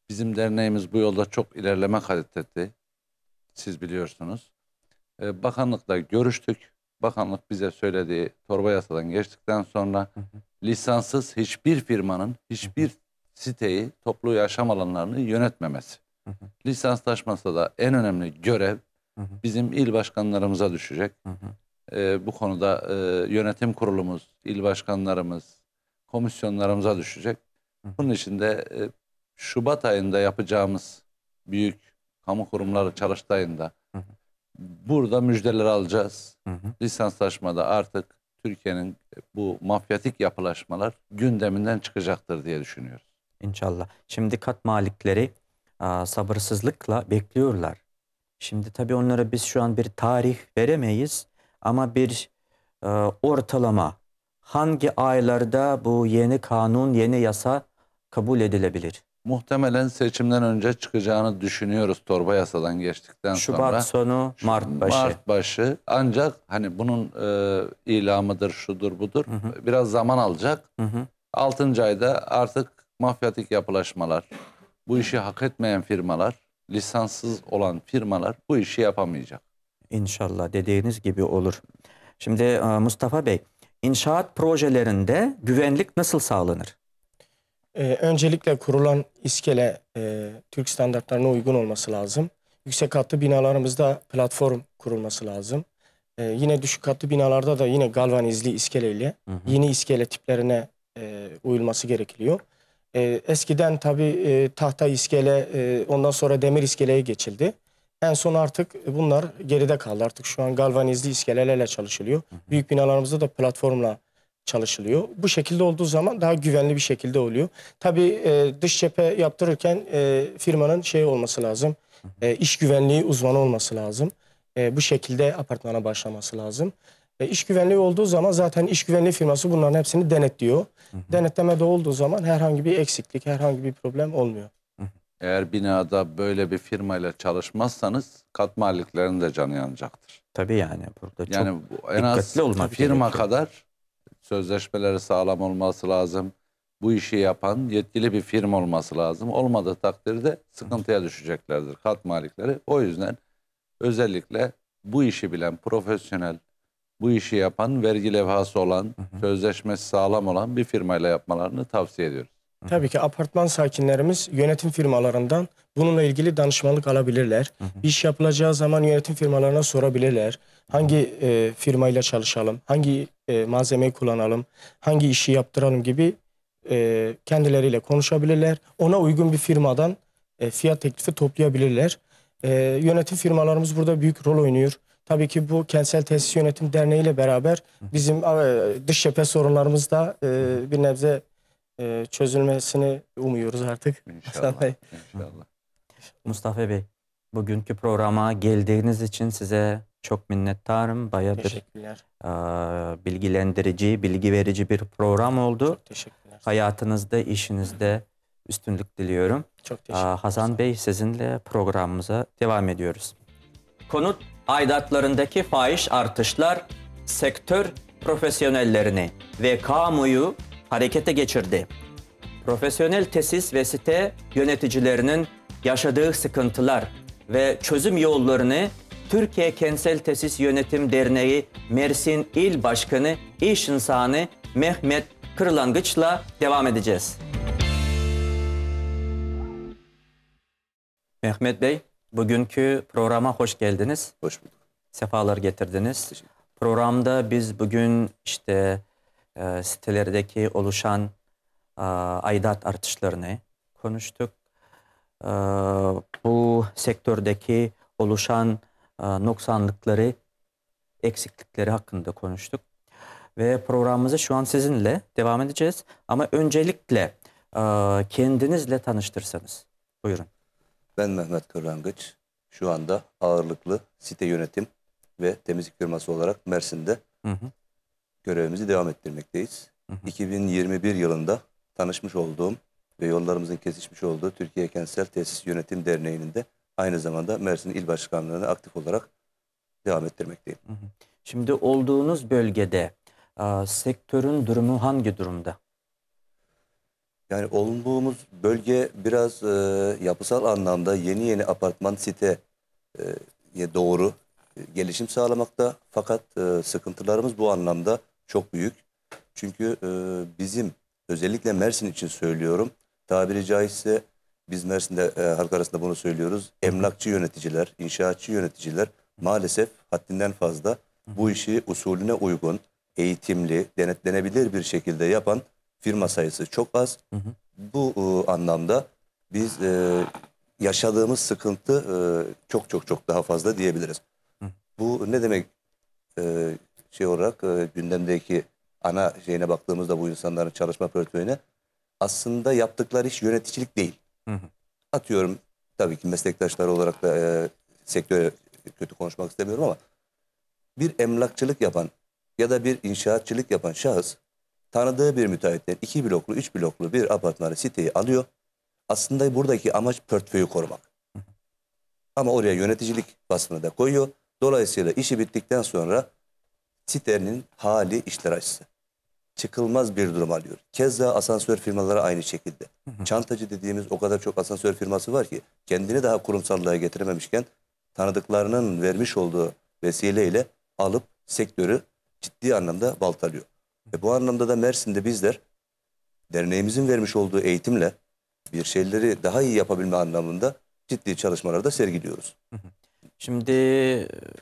bizim derneğimiz bu yolda çok ilerleme kat etti. Siz biliyorsunuz. E, bakanlıkla görüştük. Bakanlık bize söylediği torba yasadan geçtikten sonra lisanssız hiçbir firmanın hiçbir siteyi, toplu yaşam alanlarını yönetmemesi. Hı hı. Lisanslaşmasa da en önemli görev bizim il başkanlarımıza düşecek. Hı ee, bu konuda e, yönetim kurulumuz, il başkanlarımız, komisyonlarımıza düşecek. Bunun için de e, Şubat ayında yapacağımız büyük kamu kurumları çalıştayında burada müjdeler alacağız. Hı hı. Lisanslaşmada artık Türkiye'nin bu mafyatik yapılaşmalar gündeminden çıkacaktır diye düşünüyoruz. İnşallah. Şimdi kat malikleri sabırsızlıkla bekliyorlar. Şimdi tabii onlara biz şu an bir tarih veremeyiz ama bir e, ortalama hangi aylarda bu yeni kanun, yeni yasa kabul edilebilir? Muhtemelen seçimden önce çıkacağını düşünüyoruz torba yasadan geçtikten Şubat sonra. Şubat sonu, Mart başı. Mart başı. Ancak hani bunun e, ilamıdır, şudur budur. Hı hı. Biraz zaman alacak. Hı hı. Altıncı ayda artık mafyatik yapılaşmalar, bu işi hak etmeyen firmalar, lisanssız olan firmalar bu işi yapamayacak. İnşallah dediğiniz gibi olur. Şimdi e, Mustafa Bey, inşaat projelerinde güvenlik nasıl sağlanır? Ee, öncelikle kurulan iskele e, Türk standartlarına uygun olması lazım. Yüksek katlı binalarımızda platform kurulması lazım. Ee, yine düşük katlı binalarda da yine galvanizli iskeleyle hı hı. yeni iskele tiplerine e, uyulması gerekiyor. E, eskiden tabii e, tahta iskele, e, ondan sonra demir iskeleye geçildi. En son artık bunlar geride kaldı. Artık şu an galvanizli iskelelerle çalışılıyor. Hı hı. Büyük binalarımızda da platformla çalışılıyor. Bu şekilde olduğu zaman daha güvenli bir şekilde oluyor. Tabii e, dış cephe yaptırırken e, firmanın şey olması lazım. E, iş güvenliği uzmanı olması lazım. E, bu şekilde apartmana başlaması lazım. E, iş güvenliği olduğu zaman zaten iş güvenliği firması bunların hepsini denetliyor. Denetleme de olduğu zaman herhangi bir eksiklik, herhangi bir problem olmuyor. Eğer binada böyle bir firmayla çalışmazsanız kat maliklerin de canı yanacaktır. Tabii yani burada yani çok en az dikkatli olmak firma gerekiyor. kadar sözleşmeleri sağlam olması lazım. Bu işi yapan yetkili bir firma olması lazım. Olmadığı takdirde sıkıntıya düşeceklerdir kat malikleri. O yüzden özellikle bu işi bilen profesyonel, bu işi yapan vergi levhası olan, hı sözleşmesi sağlam olan bir firmayla yapmalarını tavsiye ediyoruz. Tabii ki apartman sakinlerimiz yönetim firmalarından bununla ilgili danışmanlık alabilirler. İş yapılacağı zaman yönetim firmalarına sorabilirler. Hangi e, firmayla çalışalım, hangi e, malzemeyi kullanalım, hangi işi yaptıralım gibi e, kendileriyle konuşabilirler. Ona uygun bir firmadan e, fiyat teklifi toplayabilirler. E, yönetim firmalarımız burada büyük rol oynuyor. Tabii ki bu Kentsel Tesis Yönetim Derneği ile beraber bizim e, dış cephe sorunlarımız da e, bir nebze e, çözülmesini umuyoruz artık. İnşallah. İnşallah. Mustafa Bey, bugünkü programa geldiğiniz için size çok minnettarım. Bayadır Teşekkürler. e, bilgilendirici, bilgi verici bir program oldu. Çok teşekkürler. Hayatınızda, işinizde üstünlük diliyorum. Çok E, teşekkürler. Hasan Bey sizinle programımıza devam ediyoruz. Konut aidatlarındaki faiz artışlar sektör profesyonellerini ve kamuyu harekete geçirdi. Profesyonel tesis ve site yöneticilerinin yaşadığı sıkıntılar ve çözüm yollarını Türkiye Kentsel Tesis Yönetim Derneği Mersin İl Başkanı İş İnsanı Mehmet Kırlangıç'la devam edeceğiz. Mehmet Bey, bugünkü programa hoş geldiniz. Hoş bulduk. Sefalar getirdiniz. Programda biz bugün işte e, sitelerdeki oluşan e, aidat artışlarını konuştuk. E, bu sektördeki oluşan noksanlıkları, eksiklikleri hakkında konuştuk. Ve programımızı şu an sizinle devam edeceğiz. Ama öncelikle kendinizle tanıştırsanız. Buyurun. Ben Mehmet Kırlangıç. Şu anda ağırlıklı site yönetim ve temizlik firması olarak Mersin'de hı hı. görevimizi devam ettirmekteyiz. Hı hı. 2021 yılında tanışmış olduğum ve yollarımızın kesişmiş olduğu Türkiye Kentsel Tesis Yönetim Derneği'nin de aynı zamanda Mersin İl Başkanlığı'na aktif olarak devam ettirmekteyim. Şimdi olduğunuz bölgede a, sektörün durumu hangi durumda? Yani olunduğumuz bölge biraz e, yapısal anlamda yeni yeni apartman siteye e, doğru e, gelişim sağlamakta. Fakat e, sıkıntılarımız bu anlamda çok büyük. Çünkü e, bizim özellikle Mersin için söylüyorum tabiri caizse biz Mersin'de e, halk arasında bunu söylüyoruz. Emlakçı yöneticiler, inşaatçı yöneticiler maalesef haddinden fazla bu işi usulüne uygun, eğitimli, denetlenebilir bir şekilde yapan firma sayısı çok az. Bu e, anlamda biz e, yaşadığımız sıkıntı e, çok çok çok daha fazla diyebiliriz. Bu ne demek e, şey olarak e, gündemdeki ana şeyine baktığımızda bu insanların çalışma portföyüne aslında yaptıkları iş yöneticilik değil. Hı hı. Atıyorum tabii ki meslektaşlar olarak da e, sektöre kötü konuşmak istemiyorum ama bir emlakçılık yapan ya da bir inşaatçılık yapan şahıs tanıdığı bir müteahhitten iki bloklu, üç bloklu bir apartmanı, siteyi alıyor. Aslında buradaki amaç portföyü korumak. Ama oraya yöneticilik basını da koyuyor. Dolayısıyla işi bittikten sonra sitenin hali işler açısı çıkılmaz bir durum alıyor. Keza asansör firmaları aynı şekilde. Hı hı. Çantacı dediğimiz o kadar çok asansör firması var ki kendini daha kurumsallığa getirememişken tanıdıklarının vermiş olduğu vesileyle alıp sektörü ciddi anlamda baltalıyor. Ve bu anlamda da Mersin'de bizler derneğimizin vermiş olduğu eğitimle bir şeyleri daha iyi yapabilme anlamında ciddi da sergiliyoruz. Şimdi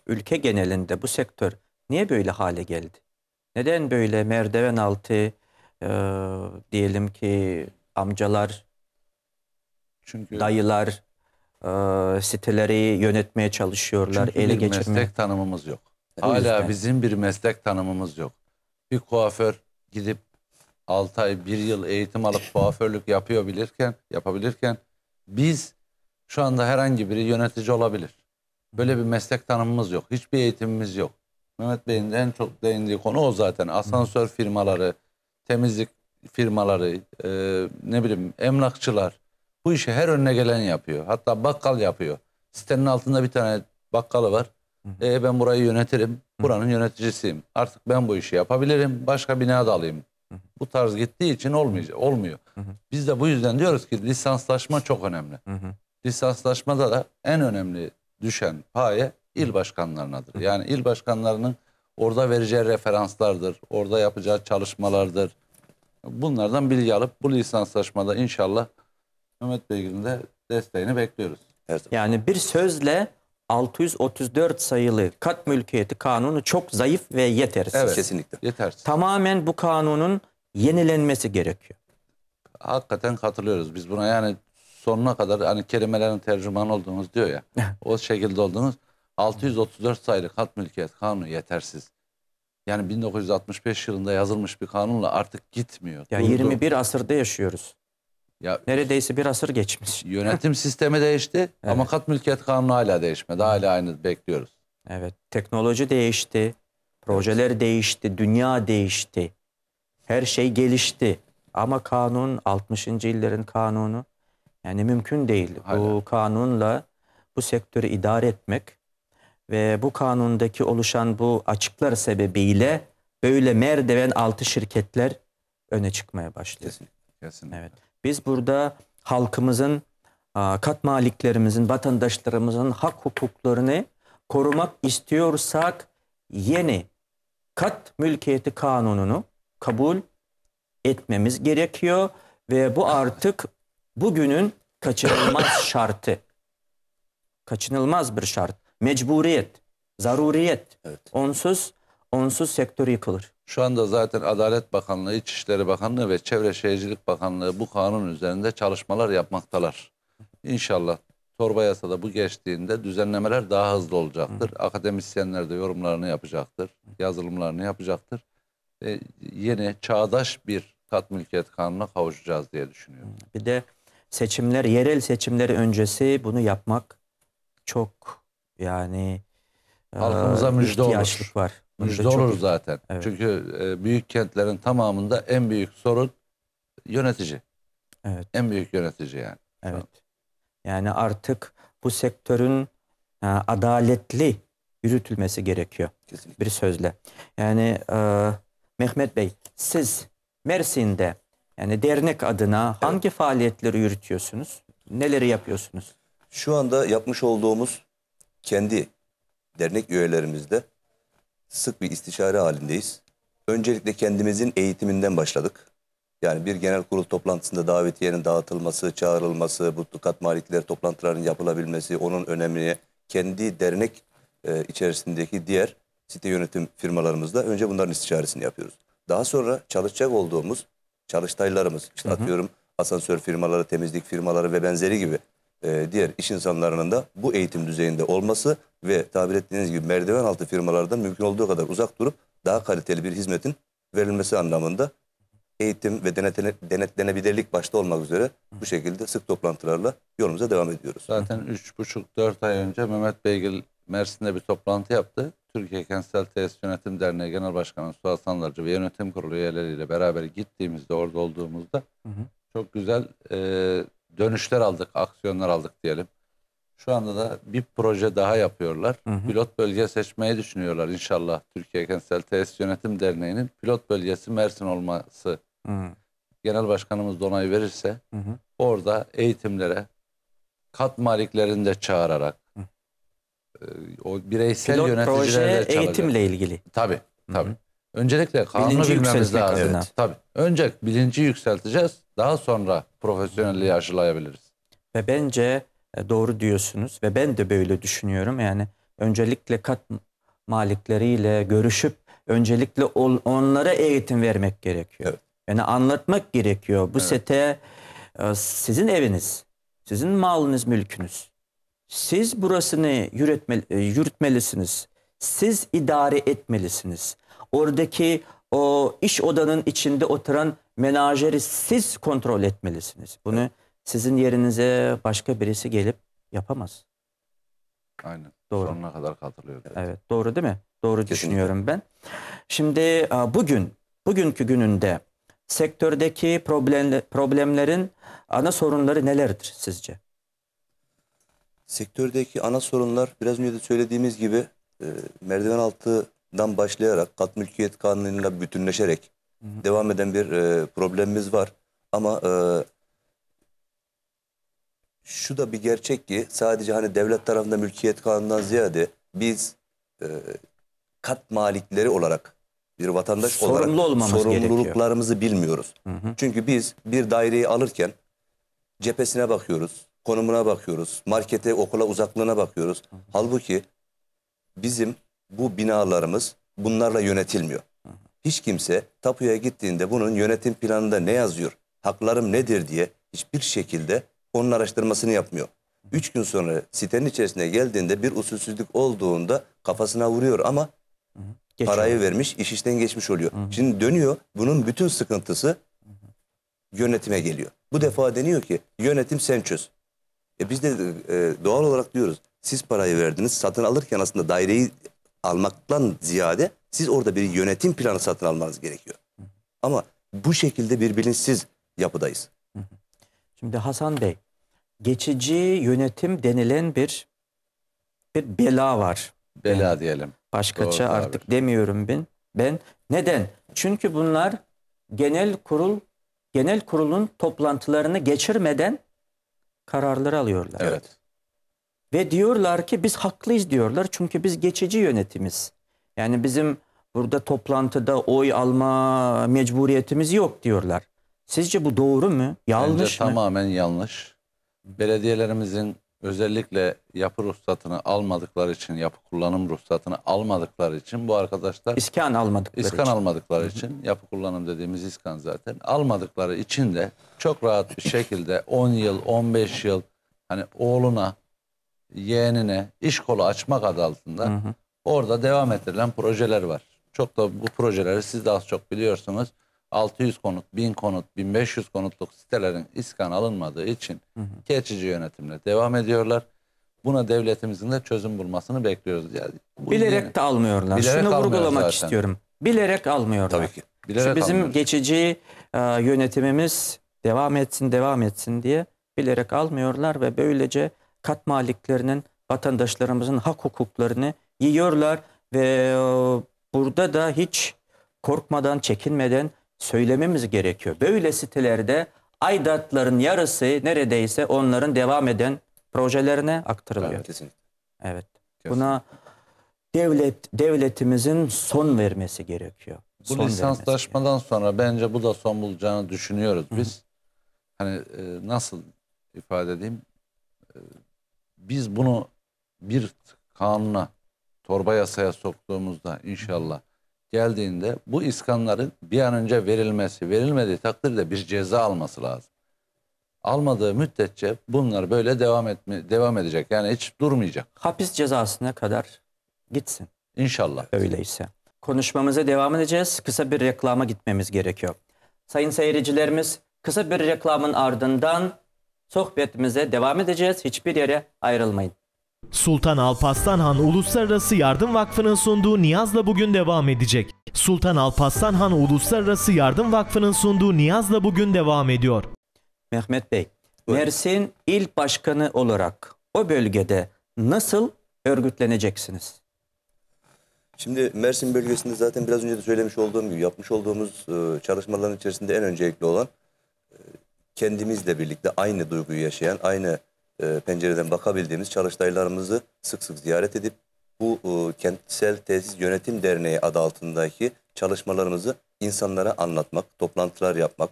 ülke genelinde bu sektör niye böyle hale geldi? Neden böyle merdiven altı e, diyelim ki amcalar, Çünkü dayılar e, siteleri yönetmeye çalışıyorlar, Çünkü ele bir geçirmeye. meslek tanımımız yok. E, Hala bizim bir meslek tanımımız yok. Bir kuaför gidip 6 ay 1 yıl eğitim alıp kuaförlük yapıyor bilirken, yapabilirken biz şu anda herhangi biri yönetici olabilir. Böyle bir meslek tanımımız yok. Hiçbir eğitimimiz yok. Mehmet Bey'in en çok değindiği konu o zaten. Asansör firmaları, temizlik firmaları, e, ne bileyim emlakçılar. Bu işi her önüne gelen yapıyor. Hatta bakkal yapıyor. Sitenin altında bir tane bakkalı var. E, ben burayı yönetirim. Buranın yöneticisiyim. Artık ben bu işi yapabilirim. Başka bina da alayım. Bu tarz gittiği için olmayacak, olmuyor. Biz de bu yüzden diyoruz ki lisanslaşma çok önemli. Lisanslaşmada da en önemli düşen paye il başkanlarınadır. Yani il başkanlarının orada vereceği referanslardır, orada yapacağı çalışmalardır. Bunlardan bilgi alıp bu lisanslaşmada inşallah Mehmet Beygil'in de desteğini bekliyoruz. Evet. Yani bir sözle 634 sayılı kat mülkiyeti kanunu çok zayıf ve yetersiz. Evet, kesinlikle. Yetersiz. Tamamen bu kanunun yenilenmesi gerekiyor. Hakikaten katılıyoruz biz buna. Yani sonuna kadar hani kelimelerin tercüman olduğunuz diyor ya. o şekilde olduğunuz. 634 sayılı kat mülkiyet kanunu yetersiz. Yani 1965 yılında yazılmış bir kanunla artık gitmiyor. Ya Durdu. 21 asırda yaşıyoruz. Ya neredeyse bir asır geçmiş. Yönetim sistemi değişti evet. ama kat mülkiyet kanunu hala değişmedi. Hala aynı bekliyoruz. Evet. Teknoloji değişti. Projeler evet. değişti, dünya değişti. Her şey gelişti. Ama kanun 60. yılların kanunu yani mümkün değil. Hala. Bu kanunla bu sektörü idare etmek ve bu kanundaki oluşan bu açıklar sebebiyle böyle merdiven altı şirketler öne çıkmaya başlıyor. Kesinlikle. kesinlikle. Evet. Biz burada halkımızın, kat maliklerimizin, vatandaşlarımızın hak hukuklarını korumak istiyorsak yeni kat mülkiyeti kanununu kabul etmemiz gerekiyor ve bu artık bugünün kaçınılmaz şartı. Kaçınılmaz bir şart mecburiyet, zaruriyet. Evet. Onsuz onsuz sektör yıkılır. Şu anda zaten Adalet Bakanlığı, İçişleri Bakanlığı ve Çevre Şehircilik Bakanlığı bu kanun üzerinde çalışmalar yapmaktalar. İnşallah torba yasada bu geçtiğinde düzenlemeler daha hızlı olacaktır. Hı. Akademisyenler de yorumlarını yapacaktır, yazılımlarını yapacaktır. E, yeni çağdaş bir kat mülkiyet kanununa kavuşacağız diye düşünüyorum. Bir de seçimler, yerel seçimleri öncesi bunu yapmak çok yani halkımıza müjde olur. var. müjde olur çok... zaten. Evet. Çünkü büyük kentlerin tamamında en büyük sorun yönetici. Evet. En büyük yönetici yani. Evet. Yani artık bu sektörün adaletli yürütülmesi gerekiyor. Kesinlikle. Bir sözle. Yani e, Mehmet Bey siz Mersin'de yani dernek adına hangi faaliyetleri yürütüyorsunuz? Neleri yapıyorsunuz? Şu anda yapmış olduğumuz kendi dernek üyelerimizde sık bir istişare halindeyiz. Öncelikle kendimizin eğitiminden başladık. Yani bir genel kurul toplantısında davetiyenin dağıtılması, çağrılması, bu kat malikleri toplantıların yapılabilmesi, onun önemini kendi dernek e, içerisindeki diğer site yönetim firmalarımızda önce bunların istişaresini yapıyoruz. Daha sonra çalışacak olduğumuz çalıştaylarımız, işte hı hı. atıyorum asansör firmaları, temizlik firmaları ve benzeri gibi e, diğer iş insanlarının da bu eğitim düzeyinde olması ve tabir ettiğiniz gibi merdiven altı firmalardan mümkün olduğu kadar uzak durup daha kaliteli bir hizmetin verilmesi anlamında eğitim ve denetlenebilirlik başta olmak üzere bu şekilde sık toplantılarla yolumuza devam ediyoruz. Zaten 3,5-4 ay önce Mehmet Beygil Mersin'de bir toplantı yaptı. Türkiye Kentsel Tesis Yönetim Derneği Genel Başkanı Suat Sanlarcı ve yönetim kurulu üyeleriyle beraber gittiğimizde orada olduğumuzda hı hı. çok güzel e, dönüşler aldık, aksiyonlar aldık diyelim. Şu anda da bir proje daha yapıyorlar. Hı hı. Pilot bölge seçmeyi düşünüyorlar inşallah. Türkiye Kentsel Tesis Yönetim Derneği'nin pilot bölgesi Mersin olması. Hı hı. Genel Başkanımız donay verirse hı hı. orada eğitimlere kat maliklerini de çağırarak hı. E, o bireysel pilot yöneticilerle proje eğitimle ilgili. Tabii, tabii. Hı hı. Öncelikle kanunu bilinci bilmemiz lazım. Adına. Evet. Tabii. Önce bilinci yükselteceğiz. Daha sonra profesyonelliği aşılayabiliriz. Ve bence e, doğru diyorsunuz ve ben de böyle düşünüyorum. Yani öncelikle kat malikleriyle görüşüp öncelikle onlara eğitim vermek gerekiyor. Evet. Yani anlatmak gerekiyor. Bu evet. sete e, sizin eviniz, sizin malınız, mülkünüz. Siz burasını yürütme, e, yürütmelisiniz. Siz idare etmelisiniz oradaki o iş odanın içinde oturan menajeri siz kontrol etmelisiniz. Bunu sizin yerinize başka birisi gelip yapamaz. Aynen. Doğru. Sonuna kadar hatırlıyorum. Evet. evet doğru değil mi? Doğru Kesinlikle. düşünüyorum ben. Şimdi bugün, bugünkü gününde sektördeki problem, problemlerin ana sorunları nelerdir sizce? Sektördeki ana sorunlar biraz önce de söylediğimiz gibi e, merdiven altı dan başlayarak kat mülkiyet kanunuyla bütünleşerek hı hı. devam eden bir e, problemimiz var. Ama e, şu da bir gerçek ki sadece hani devlet tarafında mülkiyet kanunundan ziyade biz e, kat malikleri olarak bir vatandaş Sorumlu olarak sorumluluklarımızı gerekiyor. bilmiyoruz. Hı hı. Çünkü biz bir daireyi alırken cephesine bakıyoruz, konumuna bakıyoruz, markete, okula uzaklığına bakıyoruz. Hı hı. Halbuki bizim bu binalarımız bunlarla yönetilmiyor. Hiç kimse tapuya gittiğinde bunun yönetim planında ne yazıyor, haklarım nedir diye hiçbir şekilde onun araştırmasını yapmıyor. Üç gün sonra sitenin içerisine geldiğinde bir usulsüzlük olduğunda kafasına vuruyor ama Geçiyor. parayı vermiş, iş işten geçmiş oluyor. Hı hı. Şimdi dönüyor, bunun bütün sıkıntısı yönetime geliyor. Bu defa deniyor ki yönetim sen çöz. E biz de e, doğal olarak diyoruz siz parayı verdiniz satın alırken aslında daireyi almaktan ziyade siz orada bir yönetim planı satın almanız gerekiyor. Ama bu şekilde bir bilinçsiz yapıdayız. Şimdi Hasan Bey, geçici yönetim denilen bir bir bela var. Bela ben diyelim. Başkaça Doğru, artık abi. demiyorum ben. Ben neden? Çünkü bunlar genel kurul genel kurulun toplantılarını geçirmeden kararları alıyorlar. Evet. Ve diyorlar ki biz haklıyız diyorlar çünkü biz geçici yönetimiz. Yani bizim burada toplantıda oy alma mecburiyetimiz yok diyorlar. Sizce bu doğru mu? Yanlış Bence mı? tamamen yanlış. Belediyelerimizin özellikle yapı ruhsatını almadıkları için, yapı kullanım ruhsatını almadıkları için bu arkadaşlar... İskan almadıkları iskan için. almadıkları için, yapı kullanım dediğimiz iskan zaten. Almadıkları için de çok rahat bir şekilde 10 yıl, 15 yıl hani oğluna yeğenine iş kolu açmak adı altında hı hı. orada devam ettirilen projeler var. Çok da bu projeleri siz de az çok biliyorsunuz. 600 konut, 1000 konut, 1500 konutluk sitelerin iskan alınmadığı için hı hı. geçici yönetimle devam ediyorlar. Buna devletimizin de çözüm bulmasını bekliyoruz. Yani bilerek yeni, de almıyorlar. Bilerek Şunu vurgulamak zaten. istiyorum. Bilerek almıyorlar. Tabii ki. Bilerek bizim almıyorlar. geçici e, yönetimimiz devam etsin, devam etsin diye bilerek almıyorlar ve böylece kat maliklerinin, vatandaşlarımızın hak hukuklarını yiyorlar ve e, burada da hiç korkmadan, çekinmeden söylememiz gerekiyor. Böyle sitelerde aidatların yarısı neredeyse onların devam eden projelerine aktarılıyor. Evet, Buna devlet devletimizin son vermesi gerekiyor. Bu son lisanslaşmadan vermesi. sonra bence bu da son bulacağını düşünüyoruz biz. Hı -hı. Hani e, nasıl ifade edeyim? E, biz bunu bir kanuna, torba yasaya soktuğumuzda inşallah geldiğinde bu iskanların bir an önce verilmesi, verilmediği takdirde bir ceza alması lazım. Almadığı müddetçe bunlar böyle devam etme devam edecek. Yani hiç durmayacak. Hapis cezasına kadar gitsin. İnşallah. Öyleyse. Konuşmamıza devam edeceğiz. Kısa bir reklama gitmemiz gerekiyor. Sayın seyircilerimiz kısa bir reklamın ardından sohbetimize devam edeceğiz. Hiçbir yere ayrılmayın. Sultan Alparslan Han Uluslararası Yardım Vakfı'nın sunduğu Niyaz'la bugün devam edecek. Sultan Alparslan Han Uluslararası Yardım Vakfı'nın sunduğu Niyaz'la bugün devam ediyor. Mehmet Bey, Mersin İl Başkanı olarak o bölgede nasıl örgütleneceksiniz? Şimdi Mersin bölgesinde zaten biraz önce de söylemiş olduğum gibi yapmış olduğumuz e, çalışmaların içerisinde en öncelikli olan kendimizle birlikte aynı duyguyu yaşayan, aynı e, pencereden bakabildiğimiz çalıştaylarımızı sık sık ziyaret edip bu e, Kentsel Tesis Yönetim Derneği adı altındaki çalışmalarımızı insanlara anlatmak, toplantılar yapmak,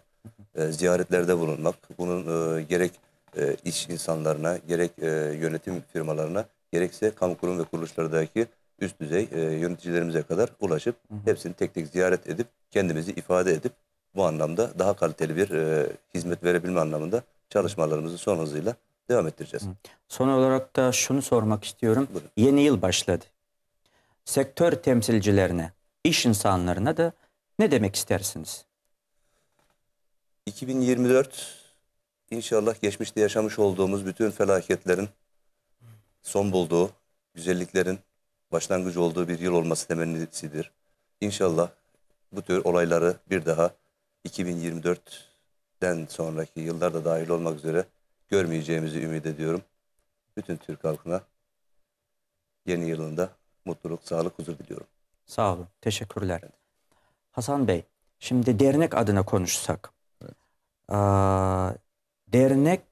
e, ziyaretlerde bulunmak, bunun e, gerek e, iş insanlarına, gerek e, yönetim firmalarına, gerekse kamu kurum ve kuruluşlardaki üst düzey e, yöneticilerimize kadar ulaşıp hepsini tek tek ziyaret edip kendimizi ifade edip bu anlamda daha kaliteli bir e, hizmet verebilme anlamında çalışmalarımızı son hızıyla devam ettireceğiz. Son olarak da şunu sormak istiyorum. Buyurun. Yeni yıl başladı. Sektör temsilcilerine, iş insanlarına da ne demek istersiniz? 2024 inşallah geçmişte yaşamış olduğumuz bütün felaketlerin son bulduğu, güzelliklerin başlangıcı olduğu bir yıl olması temennisidir. İnşallah bu tür olayları bir daha 2024'ten sonraki yıllarda dahil olmak üzere görmeyeceğimizi ümit ediyorum. Bütün Türk halkına yeni yılında mutluluk, sağlık, huzur diliyorum. Sağ olun. Teşekkürler. Hasan Bey, şimdi dernek adına konuşsak. Evet. Aa, dernek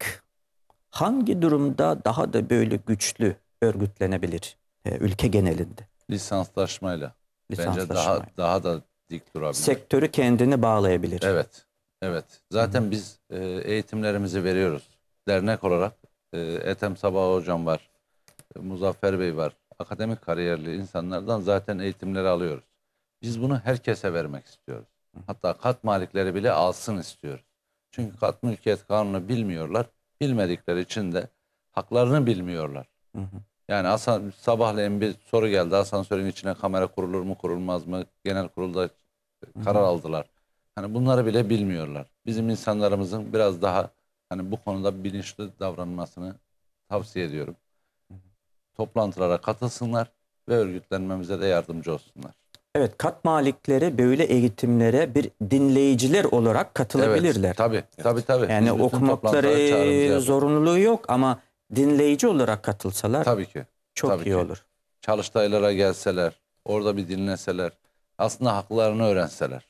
hangi durumda daha da böyle güçlü örgütlenebilir e, ülke genelinde? Lisanslaşmayla. Lisanslaşmayla. Bence daha daha da dik durabilir. Sektörü kendini bağlayabilir. Evet. Evet. Zaten Hı. biz e, eğitimlerimizi veriyoruz. Dernek olarak e, Ethem Sabah Hocam var. E, Muzaffer Bey var. Akademik kariyerli insanlardan zaten eğitimleri alıyoruz. Biz bunu herkese vermek istiyoruz. Hatta kat malikleri bile alsın istiyoruz. Çünkü kat mülkiyet kanunu bilmiyorlar. Bilmedikleri için de haklarını bilmiyorlar. Hı hı. Yani asan, sabahleyin bir soru geldi. Asansörün içine kamera kurulur mu kurulmaz mı? Genel kurulda karar Hı aldılar. Hani bunları bile bilmiyorlar. Bizim insanlarımızın biraz daha hani bu konuda bilinçli davranmasını tavsiye ediyorum. Toplantılara katılsınlar ve örgütlenmemize de yardımcı olsunlar. Evet kat malikleri böyle eğitimlere bir dinleyiciler olarak katılabilirler. Evet, tabii tabii tabii. Yani okumakları zorunluluğu yok ama dinleyici olarak katılsalar Tabii ki. çok Tabii iyi ki. olur. Çalıştaylara gelseler, orada bir dinleseler, aslında haklarını öğrenseler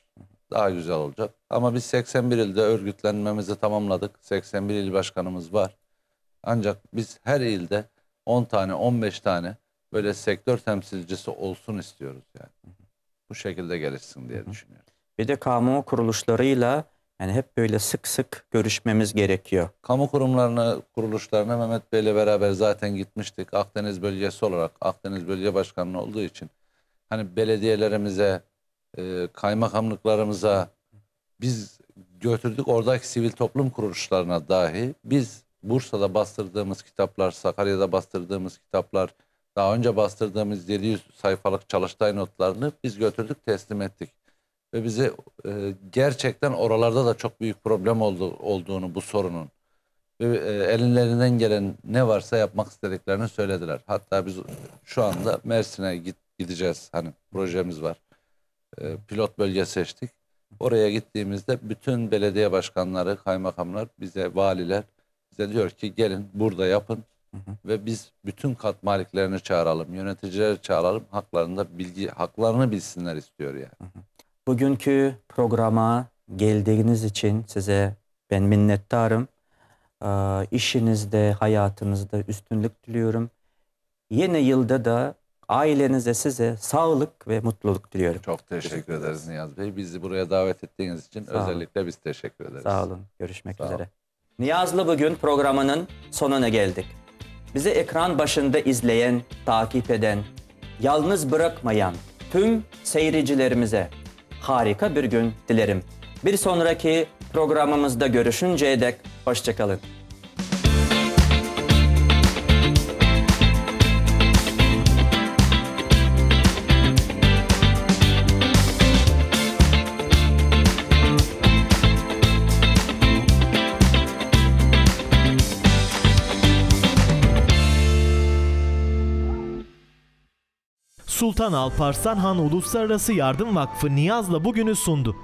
daha güzel olacak. Ama biz 81 ilde örgütlenmemizi tamamladık. 81 il başkanımız var. Ancak biz her ilde 10 tane, 15 tane böyle sektör temsilcisi olsun istiyoruz yani. Bu şekilde gelişsin diye düşünüyorum. Bir de kamu kuruluşlarıyla yani hep böyle sık sık görüşmemiz gerekiyor. Kamu kurumlarına, kuruluşlarına Mehmet Bey'le beraber zaten gitmiştik. Akdeniz bölgesi olarak, Akdeniz Bölge Başkanı olduğu için. Hani belediyelerimize, e, kaymakamlıklarımıza biz götürdük. Oradaki sivil toplum kuruluşlarına dahi biz Bursa'da bastırdığımız kitaplar, Sakarya'da bastırdığımız kitaplar, daha önce bastırdığımız 700 sayfalık çalıştay notlarını biz götürdük teslim ettik ve bize e, gerçekten oralarda da çok büyük problem oldu, olduğunu bu sorunun ve e, elinlerinden gelen ne varsa yapmak istediklerini söylediler. Hatta biz şu anda Mersin'e git, gideceğiz hani projemiz var. E, pilot bölge seçtik. Oraya gittiğimizde bütün belediye başkanları, kaymakamlar, bize valiler bize diyor ki gelin burada yapın hı hı. ve biz bütün kat maliklerini çağıralım, yöneticileri çağıralım, haklarında bilgi, haklarını bilsinler istiyor yani. Hı hı. Bugünkü programa geldiğiniz için size ben minnettarım. Ee, işinizde, hayatınızda üstünlük diliyorum. Yeni yılda da ailenize size sağlık ve mutluluk diliyorum. Çok teşekkür, ederiz Niyaz Bey. Bizi buraya davet ettiğiniz için Sağ olun. özellikle biz teşekkür ederiz. Sağ olun. Görüşmek Sağ üzere. Olun. Niyazlı Bugün programının sonuna geldik. Bizi ekran başında izleyen, takip eden, yalnız bırakmayan tüm seyircilerimize harika bir gün dilerim. Bir sonraki programımızda görüşünceye dek hoşçakalın. Sultan Alparslan Han Uluslararası Yardım Vakfı Niyaz'la bugünü sundu.